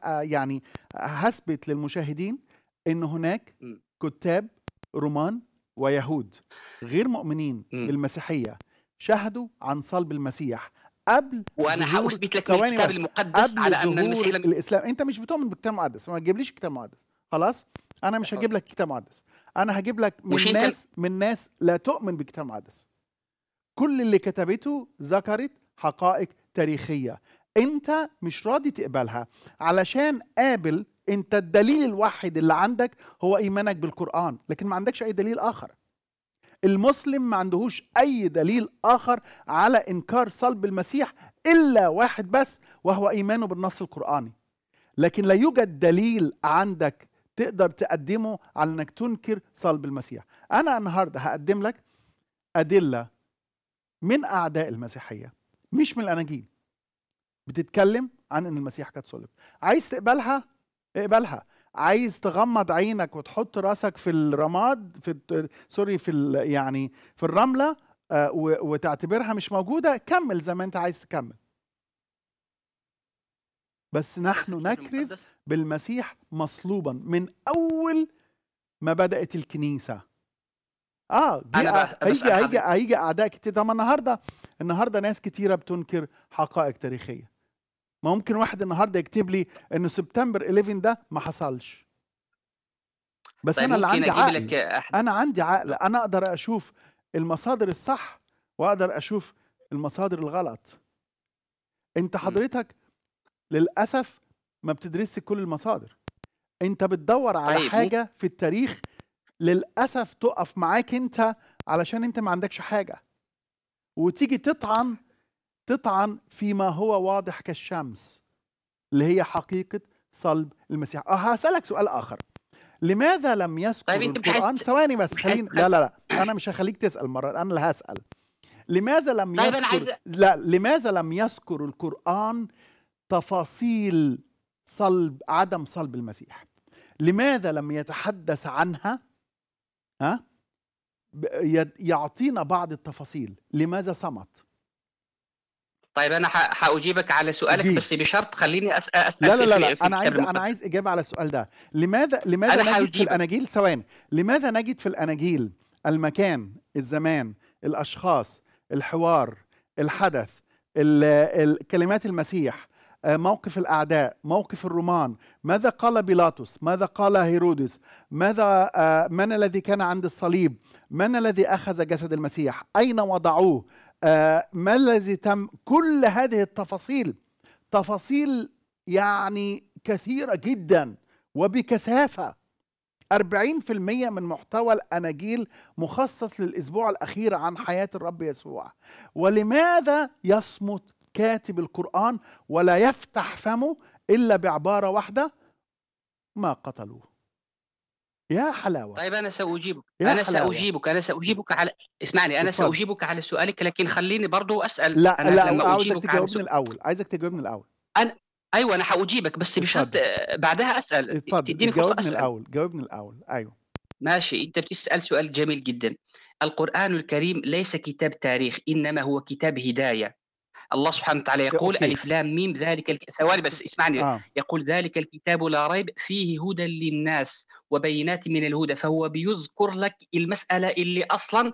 يعني هثبت للمشاهدين ان هناك م. كتاب رومان ويهود غير مؤمنين م. بالمسيحيه شهدوا عن صلب المسيح قبل وانا هثبت لك الكتاب المقدس على ان المسيح الاسلام انت مش بتؤمن بالكتاب المقدس ما تجيبليش كتاب مقدس خلاص انا مش هجيب لك كتاب مقدس انا هجيب لك من ناس من ناس لا تؤمن بكتاب مقدس كل اللي كتبته ذكرت حقائق تاريخيه انت مش راضي تقبلها علشان قابل انت الدليل الوحيد اللي عندك هو ايمانك بالقران لكن ما عندكش اي دليل اخر المسلم ما عندهوش اي دليل اخر على انكار صلب المسيح الا واحد بس وهو ايمانه بالنص القراني لكن لا يوجد دليل عندك تقدر تقدمه على انك تنكر صلب المسيح انا النهارده هقدم لك ادله من اعداء المسيحيه مش من الاناجيل بتتكلم عن ان المسيح قد صلب عايز تقبلها اقبلها عايز تغمض عينك وتحط راسك في الرماد في سوري في يعني في الرمله آه، وتعتبرها مش موجوده كمل زي ما انت عايز تكمل بس نحن نكرز بالمسيح مصلوبا من أول ما بدأت الكنيسة اه أنا هيجي هيجي هيجي اعداء كتير طب النهارده النهارده ناس كتيره بتنكر حقائق تاريخيه ما ممكن واحد النهارده يكتب لي انه سبتمبر 11 ده ما حصلش بس طيب انا اللي عندي عقل لك انا عندي عقل انا اقدر اشوف المصادر الصح واقدر اشوف المصادر الغلط انت حضرتك للاسف ما بتدرسش كل المصادر انت بتدور على طيب. حاجه في التاريخ للاسف تقف معاك انت علشان انت ما عندكش حاجه وتيجي تطعن تطعن فيما هو واضح كالشمس اللي هي حقيقه صلب المسيح اه هسالك سؤال اخر لماذا لم يذكر طيب القران ثواني بس خليني لا لا لا انا مش هخليك تسال مره انا اللي هسال لماذا لم طيب يذكر لا لماذا لم يذكر القران تفاصيل صلب عدم صلب المسيح لماذا لم يتحدث عنها ها يعطينا بعض التفاصيل لماذا صمت طيب انا هاجيبك على سؤالك بس بشرط خليني اسال لا لا لا, لا. انا عايز انا عايز اجابه على السؤال ده لماذا لماذا نجد في الاناجيل ثواني لماذا نجد في الاناجيل المكان الزمان الاشخاص الحوار الحدث كلمات المسيح آه، موقف الأعداء موقف الرومان ماذا قال بيلاطس ماذا قال هيرودس ماذا آه، من الذي كان عند الصليب من الذي أخذ جسد المسيح أين وضعوه آه، ما الذي تم كل هذه التفاصيل تفاصيل يعني كثيرة جدا وبكثافة 40% من محتوى الأناجيل مخصص للأسبوع الأخير عن حياة الرب يسوع ولماذا يصمت كاتب القرآن ولا يفتح فمه إلا بعبارة واحدة ما قتلوه يا حلاوة طيب أنا سأجيبك يا أنا حلاوة. سأجيبك أنا سأجيبك على اسمعني أنا اتفضل. سأجيبك على سؤالك لكن خليني برضو أسأل لا أنا لا لما عاوزك تجاوبني سؤ... الأول عايزك تجاوبني الأول أنا أيوه أنا هأجيبك بس بشرط بعدها أسأل اتفضل تديني فرصة أسأل الأول جاوبني الأول أيوه ماشي أنت بتسأل سؤال جميل جدا القرآن الكريم ليس كتاب تاريخ إنما هو كتاب هداية الله سبحانه وتعالى إيه، يقول ألف لام ميم ذلك ثواني بس اسمعني آه. يقول ذلك الكتاب لا ريب فيه هدى للناس وبينات من الهدى فهو بيذكر لك المسألة اللي أصلا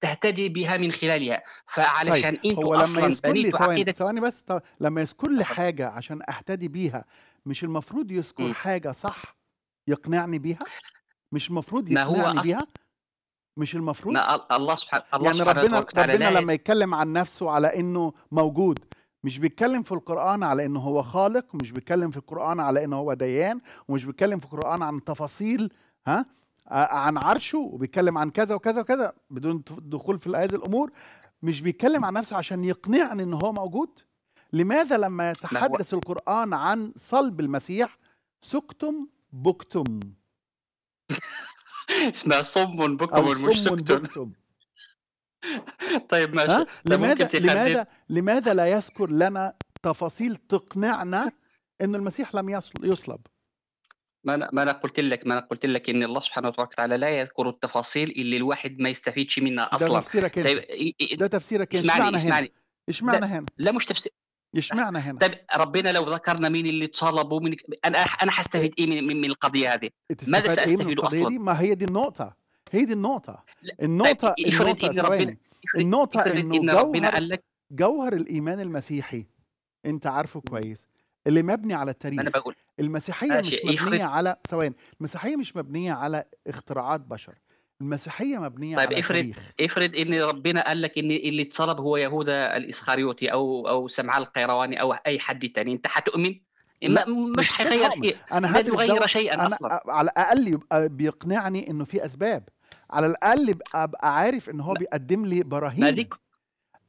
تهتدي بها من خلالها فعلشان طيب. انتوا هو لما اصلا بنيتوا ثواني, ثواني بس طو... لما يذكر لي حاجه عشان اهتدي بيها مش المفروض يذكر م. حاجه صح يقنعني بيها مش المفروض يقنعني ما هو بيها مش المفروض لا الله سبحانه الله يعني سبحانه ربنا ربنا لما يتكلم عن نفسه على انه موجود مش بيتكلم في القرآن على إنه هو خالق ومش بيتكلم في القرآن على إنه هو ديان ومش بيتكلم في القرآن عن تفاصيل ها آه، عن عرشه وبيتكلم عن كذا وكذا وكذا بدون دخول في هذه الأمور مش بيتكلم عن نفسه عشان يقنعني إن هو موجود لماذا لما يتحدث القرآن عن صلب المسيح سكتم بكتم اسمها صم بكم مش سكتم طيب ماشي لماذا لماذا لماذا لا يذكر لنا تفاصيل تقنعنا ان المسيح لم يصلب ما انا ما انا قلت لك ما انا قلت لك ان الله سبحانه وتعالى لا يذكر التفاصيل اللي الواحد ما يستفيدش منها اصلا ده تفسيرك إيه طيب ده تفسيرك انت اسمعني اسمعني ايش معنى هنا؟ لا مش تفسير اشمعنى هنا؟ طيب ربنا لو ذكرنا مين اللي طلبوا من انا انا حستفيد ايه من, من القضيه هذه؟ ماذا إيه ساستفيد إيه اصلا؟ دي؟ ما هي دي النقطه هي دي النقطه النقطه طيب النقطه إن ربنا النقطه انه إن ربنا قال لك جوهر الايمان المسيحي انت عارفه كويس اللي مبني على التاريخ انا بقول المسيحيه مش مبنيه على ثواني المسيحيه مش مبنيه على اختراعات بشر المسيحيه مبنيه طيب على افرد تاريخ. افرض ان ربنا قال لك ان اللي اتصلب هو يهوذا الاسخريوطي او او سمعان القيرواني او اي حد تاني انت هتؤمن لا مش هيغير شيء انا لن يغير شيئا أنا اصلا على الاقل يبقى بيقنعني انه في اسباب على الاقل ابقى عارف ان هو بيقدم لي براهين ما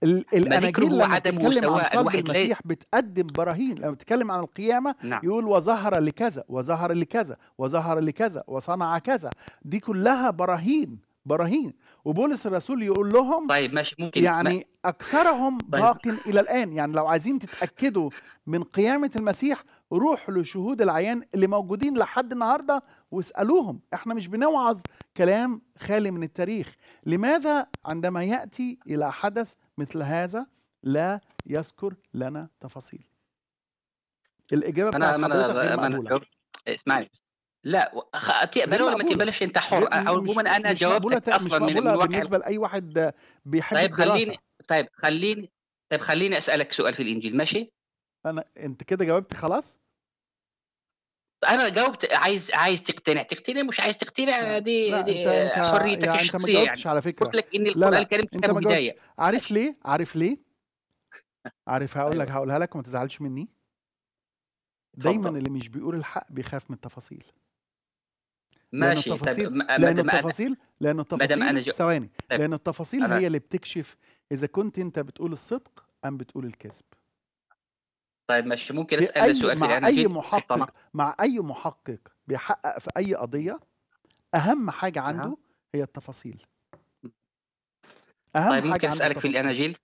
الاناجيل لما بتتكلم عن صلب المسيح بتقدم براهين لما بتتكلم عن القيامه نعم. يقول وظهر لكذا وظهر لكذا وظهر لكذا وصنع كذا دي كلها براهين براهين وبولس الرسول يقول لهم طيب ماشي ممكن يعني ما... اكثرهم طيب. باق الى الان يعني لو عايزين تتاكدوا من قيامه المسيح روحوا لشهود العيان اللي موجودين لحد النهارده واسالوهم احنا مش بنوعظ كلام خالي من التاريخ لماذا عندما ياتي الى حدث مثل هذا لا يذكر لنا تفاصيل الاجابه أنا بتاعت انا اسمعي اسمعني لا تقبله ولا ما تقبلش انت حر او عموما انا مش اصلا مش اصلا من بالنسبه لاي واحد بيحب طيب خليني طيب خليني طيب خليني اسالك سؤال في الانجيل ماشي انا انت كده جاوبت خلاص انا جاوبت عايز عايز تقتنع تقتنع مش عايز تقتنع دي, دي انت حريتك يعني الشخصيه انت ما يعني. على فكره قلت لك ان القران الكريم كتاب بدايه عارف ليه عارف ليه عارف هقول لك أيوه. هقولها لك وما تزعلش مني دايما اللي مش بيقول الحق بيخاف من التفاصيل ماشي طيب. لأن التفاصيل طب لأن التفاصيل لأن التفاصيل ثواني لأن التفاصيل هي اللي بتكشف إذا كنت أنت بتقول الصدق أم بتقول الكذب طيب ماشي ممكن اسال سؤال مع اي محقق مع اي محقق بيحقق في اي قضيه اهم حاجه عنده أه. هي التفاصيل اهم طيب ممكن حاجه اسالك في الاناجيل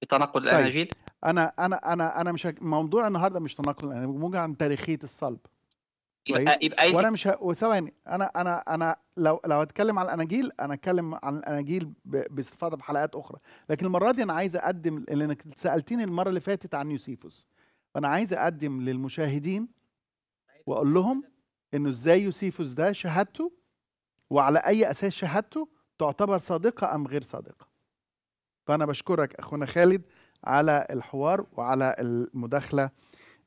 في تناقض طيب، الاناجيل طيب. انا انا انا انا مش موضوع النهارده مش تناقض الاناجيل موضوع عن تاريخيه الصلب يبقى, يبقى وانا مش وثواني انا انا انا لو لو هتكلم عن الاناجيل انا اتكلم عن الاناجيل باستفاضه بحلقات اخرى لكن المره دي انا عايز اقدم لانك سالتيني المره اللي فاتت عن يوسيفوس فانا عايز اقدم للمشاهدين واقول لهم انه ازاي يوسيفوس ده شهادته وعلى اي اساس شهادته تعتبر صادقه ام غير صادقه فانا بشكرك اخونا خالد على الحوار وعلى المداخله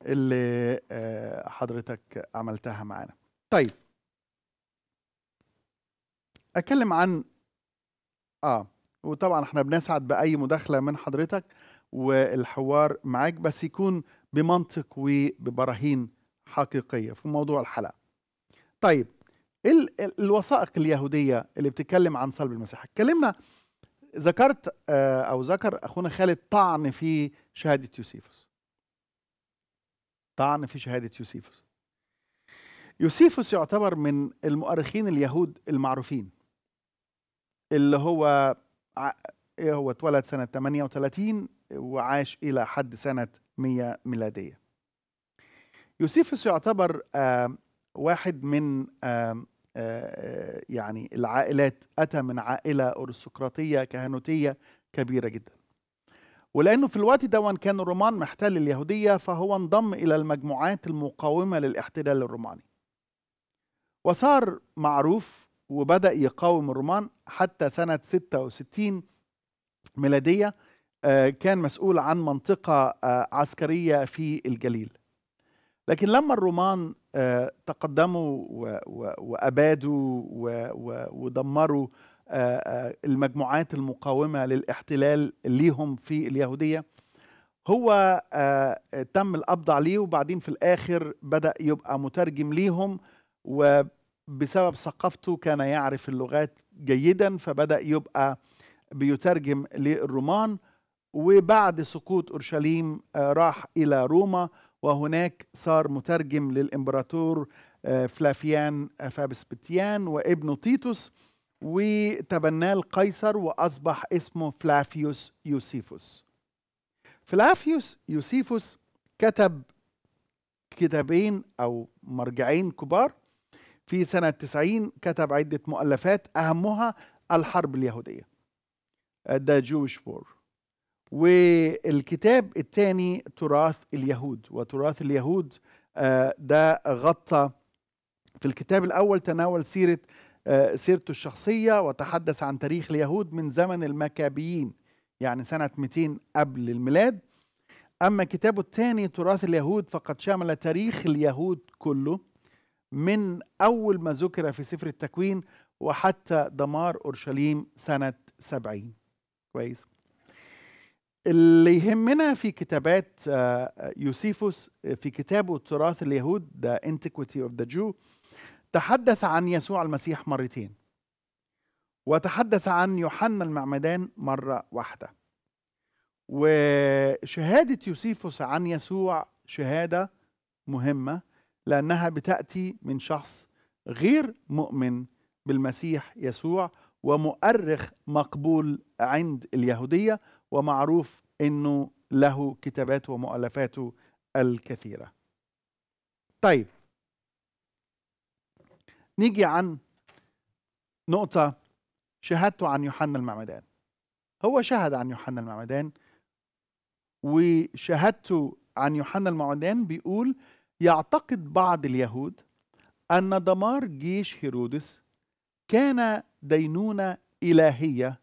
اللي آه، حضرتك عملتها معانا طيب اتكلم عن اه وطبعا احنا بنسعد باي مداخله من حضرتك والحوار معاك بس يكون بمنطق وببراهين حقيقيه في موضوع الحلقه طيب ال ال الوثائق اليهوديه اللي بتتكلم عن صلب المسيح اتكلمنا ذكرت آه، او ذكر اخونا خالد طعن في شهاده يوسيفوس طعن في شهادة يوسيفوس يوسيفوس يعتبر من المؤرخين اليهود المعروفين اللي هو إيه هو اتولد سنة 38 وعاش إلى حد سنة 100 ميلادية يوسيفوس يعتبر واحد من يعني العائلات أتى من عائلة أرستقراطية كهنوتية كبيرة جداً ولأنه في الوقت ده وان كان الرومان محتل اليهودية فهو انضم إلى المجموعات المقاومة للاحتلال الروماني وصار معروف وبدأ يقاوم الرومان حتى سنة 66 ميلادية آه، كان مسؤول عن منطقة آه، عسكرية في الجليل لكن لما الرومان آه، تقدموا وأبادوا ودمروا آه، آه، المجموعات المقاومه للاحتلال ليهم في اليهوديه هو آه، تم القبض عليه وبعدين في الاخر بدا يبقى مترجم ليهم وبسبب ثقافته كان يعرف اللغات جيدا فبدا يبقى بيترجم للرومان وبعد سقوط اورشليم راح الى روما وهناك صار مترجم للامبراطور فلافيان فابسبتيان وابنه تيتوس وتبناه القيصر واصبح اسمه فلافيوس يوسيفوس فلافيوس يوسيفوس كتب كتابين او مرجعين كبار في سنة 90 كتب عدة مؤلفات أهمها الحرب اليهودية The Jewish War والكتاب الثاني تراث اليهود وتراث اليهود آه، ده غطى في الكتاب الأول تناول سيرة آه، سيرته الشخصية وتحدث عن تاريخ اليهود من زمن المكابيين يعني سنة 200 قبل الميلاد أما كتابه الثاني تراث اليهود فقد شمل تاريخ اليهود كله من أول ما ذكر في سفر التكوين وحتى دمار أورشليم سنة 70 كويس اللي يهمنا في كتابات آه، يوسيفوس في كتابه تراث اليهود The Antiquity of the Jew تحدث عن يسوع المسيح مرتين وتحدث عن يوحنا المعمدان مرة واحدة وشهادة يوسيفوس عن يسوع شهادة مهمة لأنها بتأتي من شخص غير مؤمن بالمسيح يسوع ومؤرخ مقبول عند اليهودية ومعروف أنه له كتابات ومؤلفاته الكثيرة طيب نيجي عن نقطة شهادته عن يوحنا المعمدان هو شهد عن يوحنا المعمدان وشهادته عن يوحنا المعمدان بيقول يعتقد بعض اليهود أن دمار جيش هيرودس كان دينونة إلهية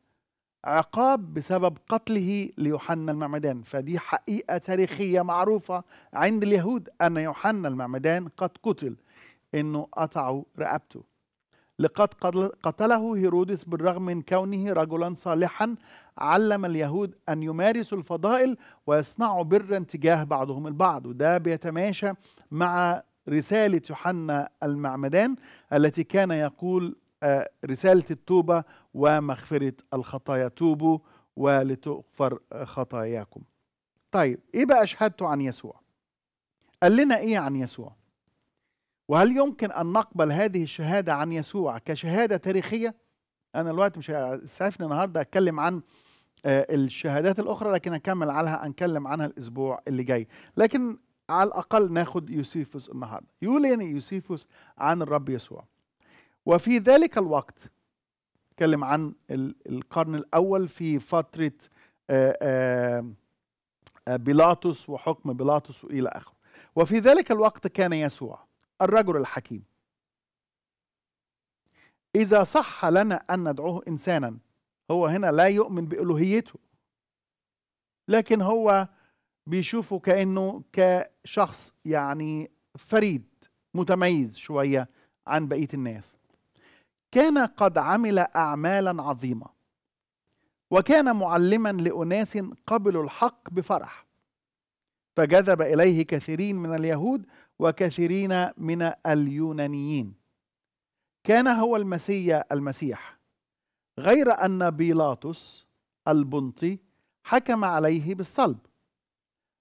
عقاب بسبب قتله ليوحنا المعمدان فدي حقيقة تاريخية معروفة عند اليهود أن يوحنا المعمدان قد قتل انه قطعوا رقبته لقد قتله هيرودس بالرغم من كونه رجلا صالحا علم اليهود ان يمارسوا الفضائل ويصنعوا برا تجاه بعضهم البعض وده بيتماشى مع رساله يوحنا المعمدان التي كان يقول آه، رساله التوبه ومغفره الخطايا توبوا ولتغفر خطاياكم. طيب ايه بقى شهادته عن يسوع؟ قال لنا ايه عن يسوع؟ وهل يمكن أن نقبل هذه الشهادة عن يسوع كشهادة تاريخية؟ أنا الوقت مش هيسعفني النهاردة أتكلم عن آه، الشهادات الأخرى لكن أكمل عليها اتكلم عنها الأسبوع اللي جاي لكن على الأقل ناخد يوسيفوس النهاردة يقول يعني يوسيفوس عن الرب يسوع وفي ذلك الوقت اتكلم عن القرن الأول في فترة آه، آه، بيلاطس وحكم بيلاطس وإلى آخره وفي ذلك الوقت كان يسوع الرجل الحكيم إذا صح لنا أن ندعوه إنسانا هو هنا لا يؤمن بألوهيته لكن هو بيشوفه كأنه كشخص يعني فريد متميز شوية عن بقية الناس كان قد عمل أعمالا عظيمة وكان معلما لأناس قبلوا الحق بفرح فجذب إليه كثيرين من اليهود وكثيرين من اليونانيين كان هو المسيا المسيح غير أن بيلاطس البنطي حكم عليه بالصلب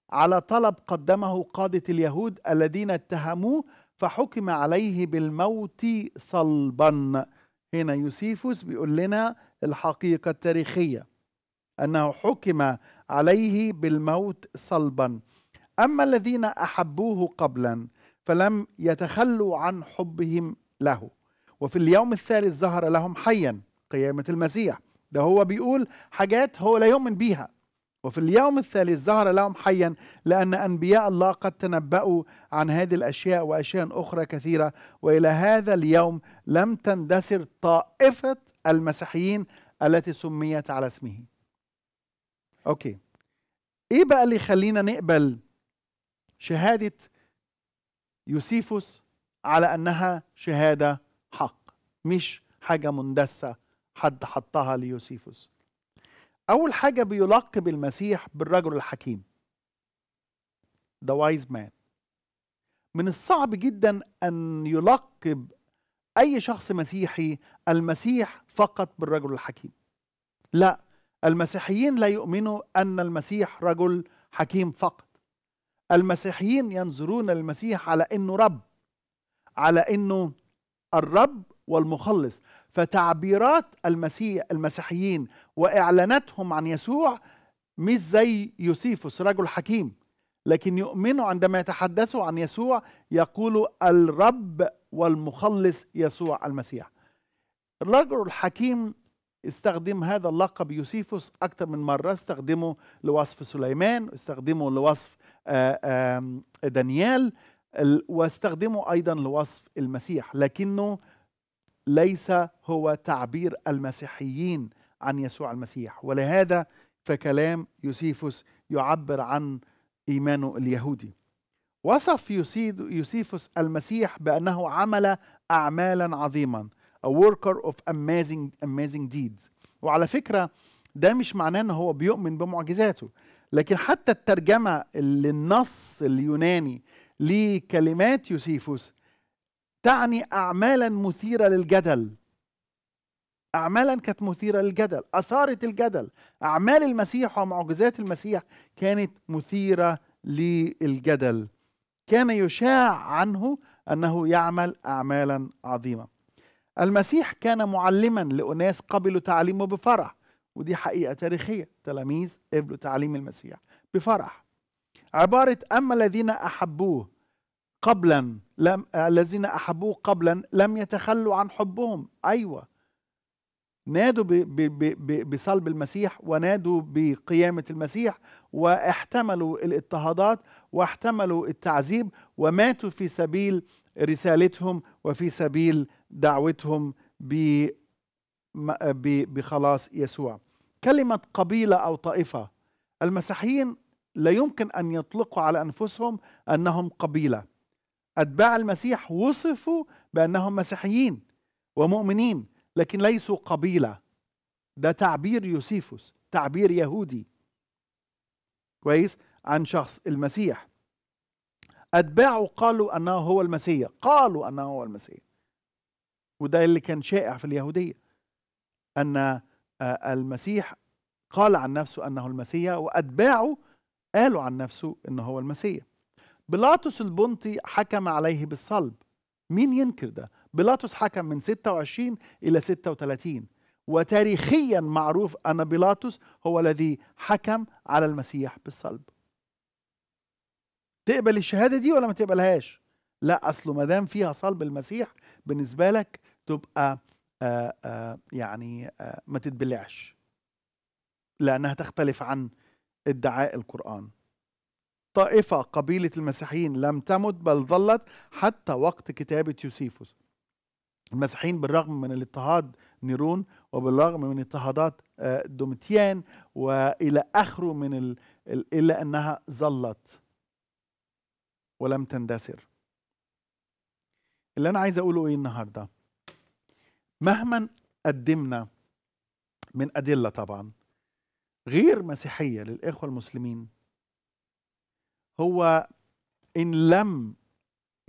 على طلب قدمه قادة اليهود الذين اتهموه فحكم عليه بالموت صلبا هنا يوسيفوس بيقول لنا الحقيقة التاريخية أنه حكم عليه بالموت صلبا اما الذين احبوه قبلا فلم يتخلوا عن حبهم له وفي اليوم الثالث ظهر لهم حيا قيامه المسيح ده هو بيقول حاجات هو لا يؤمن بيها وفي اليوم الثالث ظهر لهم حيا لأن أنبياء الله قد تنبأوا عن هذه الأشياء وأشياء أخرى كثيرة وإلى هذا اليوم لم تندثر طائفة المسيحيين التي سميت على اسمه أوكي إيه بقى اللي يخلينا نقبل شهادة يوسيفوس على أنها شهادة حق مش حاجة مندسة حد حطها ليوسيفوس أول حاجة بيلقب المسيح بالرجل الحكيم The wise man من الصعب جدا أن يلقب أي شخص مسيحي المسيح فقط بالرجل الحكيم لا المسيحيين لا يؤمنوا أن المسيح رجل حكيم فقط المسيحيين ينظرون للمسيح على انه رب على انه الرب والمخلص فتعبيرات المسيح المسيحيين واعلاناتهم عن يسوع مش زي يوسيفوس رجل حكيم لكن يؤمنوا عندما يتحدثوا عن يسوع يقولوا الرب والمخلص يسوع المسيح الرجل الحكيم استخدم هذا اللقب يوسيفوس أكثر من مرة استخدمه لوصف سليمان استخدمه لوصف آه، دانيال واستخدمه أيضا لوصف المسيح لكنه ليس هو تعبير المسيحيين عن يسوع المسيح ولهذا فكلام يوسيفوس يعبر عن إيمانه اليهودي وصف يوسيفوس المسيح بأنه عمل أعمالا عظيما a worker of amazing amazing deeds وعلى فكرة ده مش معناه ان هو بيؤمن بمعجزاته لكن حتى الترجمة اللي النص اليوناني لكلمات يوسيفوس تعني أعمالا مثيرة للجدل أعمالا كانت مثيرة للجدل أثارت الجدل أعمال المسيح ومعجزات المسيح كانت مثيرة للجدل كان يشاع عنه أنه يعمل أعمالا عظيمة المسيح كان معلما لأناس قبلوا تعليمه بفرح ودي حقيقة تاريخية تلاميذ قبلوا تعليم المسيح بفرح عبارة أما الذين أحبوه قبلا لم الذين أحبوه قبلا لم يتخلوا عن حبهم أيوة نادوا بصلب المسيح ونادوا بقيامة المسيح واحتملوا الاضطهادات واحتملوا التعذيب وماتوا في سبيل رسالتهم وفي سبيل دعوتهم بخلاص يسوع كلمة قبيلة أو طائفة المسيحيين لا يمكن أن يطلقوا على أنفسهم أنهم قبيلة أتباع المسيح وصفوا بأنهم مسيحيين ومؤمنين لكن ليسوا قبيلة ده تعبير يوسيفوس تعبير يهودي كويس عن شخص المسيح أتباعه قالوا أنه هو المسيح قالوا أنه هو المسيح وده اللي كان شائع في اليهودية أن آه، المسيح قال عن نفسه أنه المسيح وأتباعه قالوا عن نفسه أنه هو المسيح بيلاطس البنطي حكم عليه بالصلب مين ينكر ده بيلاطس حكم من 26 إلى 36 وتاريخيا معروف أن بيلاطس هو الذي حكم على المسيح بالصلب تقبل الشهادة دي ولا ما تقبلهاش لا أصله ما دام فيها صلب المسيح بالنسبة لك تبقى آآ آه، آآ آه، يعني آآ آه، ما تتبلعش لأنها تختلف عن ادعاء القرآن طائفة قبيلة المسيحيين لم تمت بل ظلت حتى وقت كتابة يوسيفوس المسيحيين بالرغم من الاضطهاد نيرون وبالرغم من اضطهادات آه، دومتيان والى اخره من ال... الا انها ظلت ولم تندثر اللي انا عايز اقوله ايه النهارده مهما قدمنا من ادله طبعا غير مسيحيه للاخوه المسلمين هو ان لم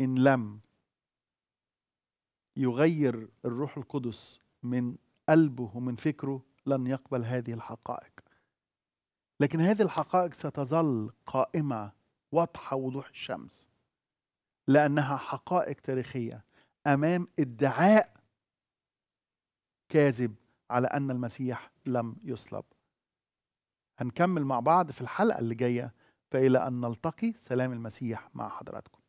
ان لم يغير الروح القدس من قلبه ومن فكره لن يقبل هذه الحقائق لكن هذه الحقائق ستظل قائمه واضحه وضوح الشمس لانها حقائق تاريخيه امام ادعاء كاذب على ان المسيح لم يصلب هنكمل مع بعض في الحلقه اللي جايه فإلى أن نلتقي سلام المسيح مع حضراتكم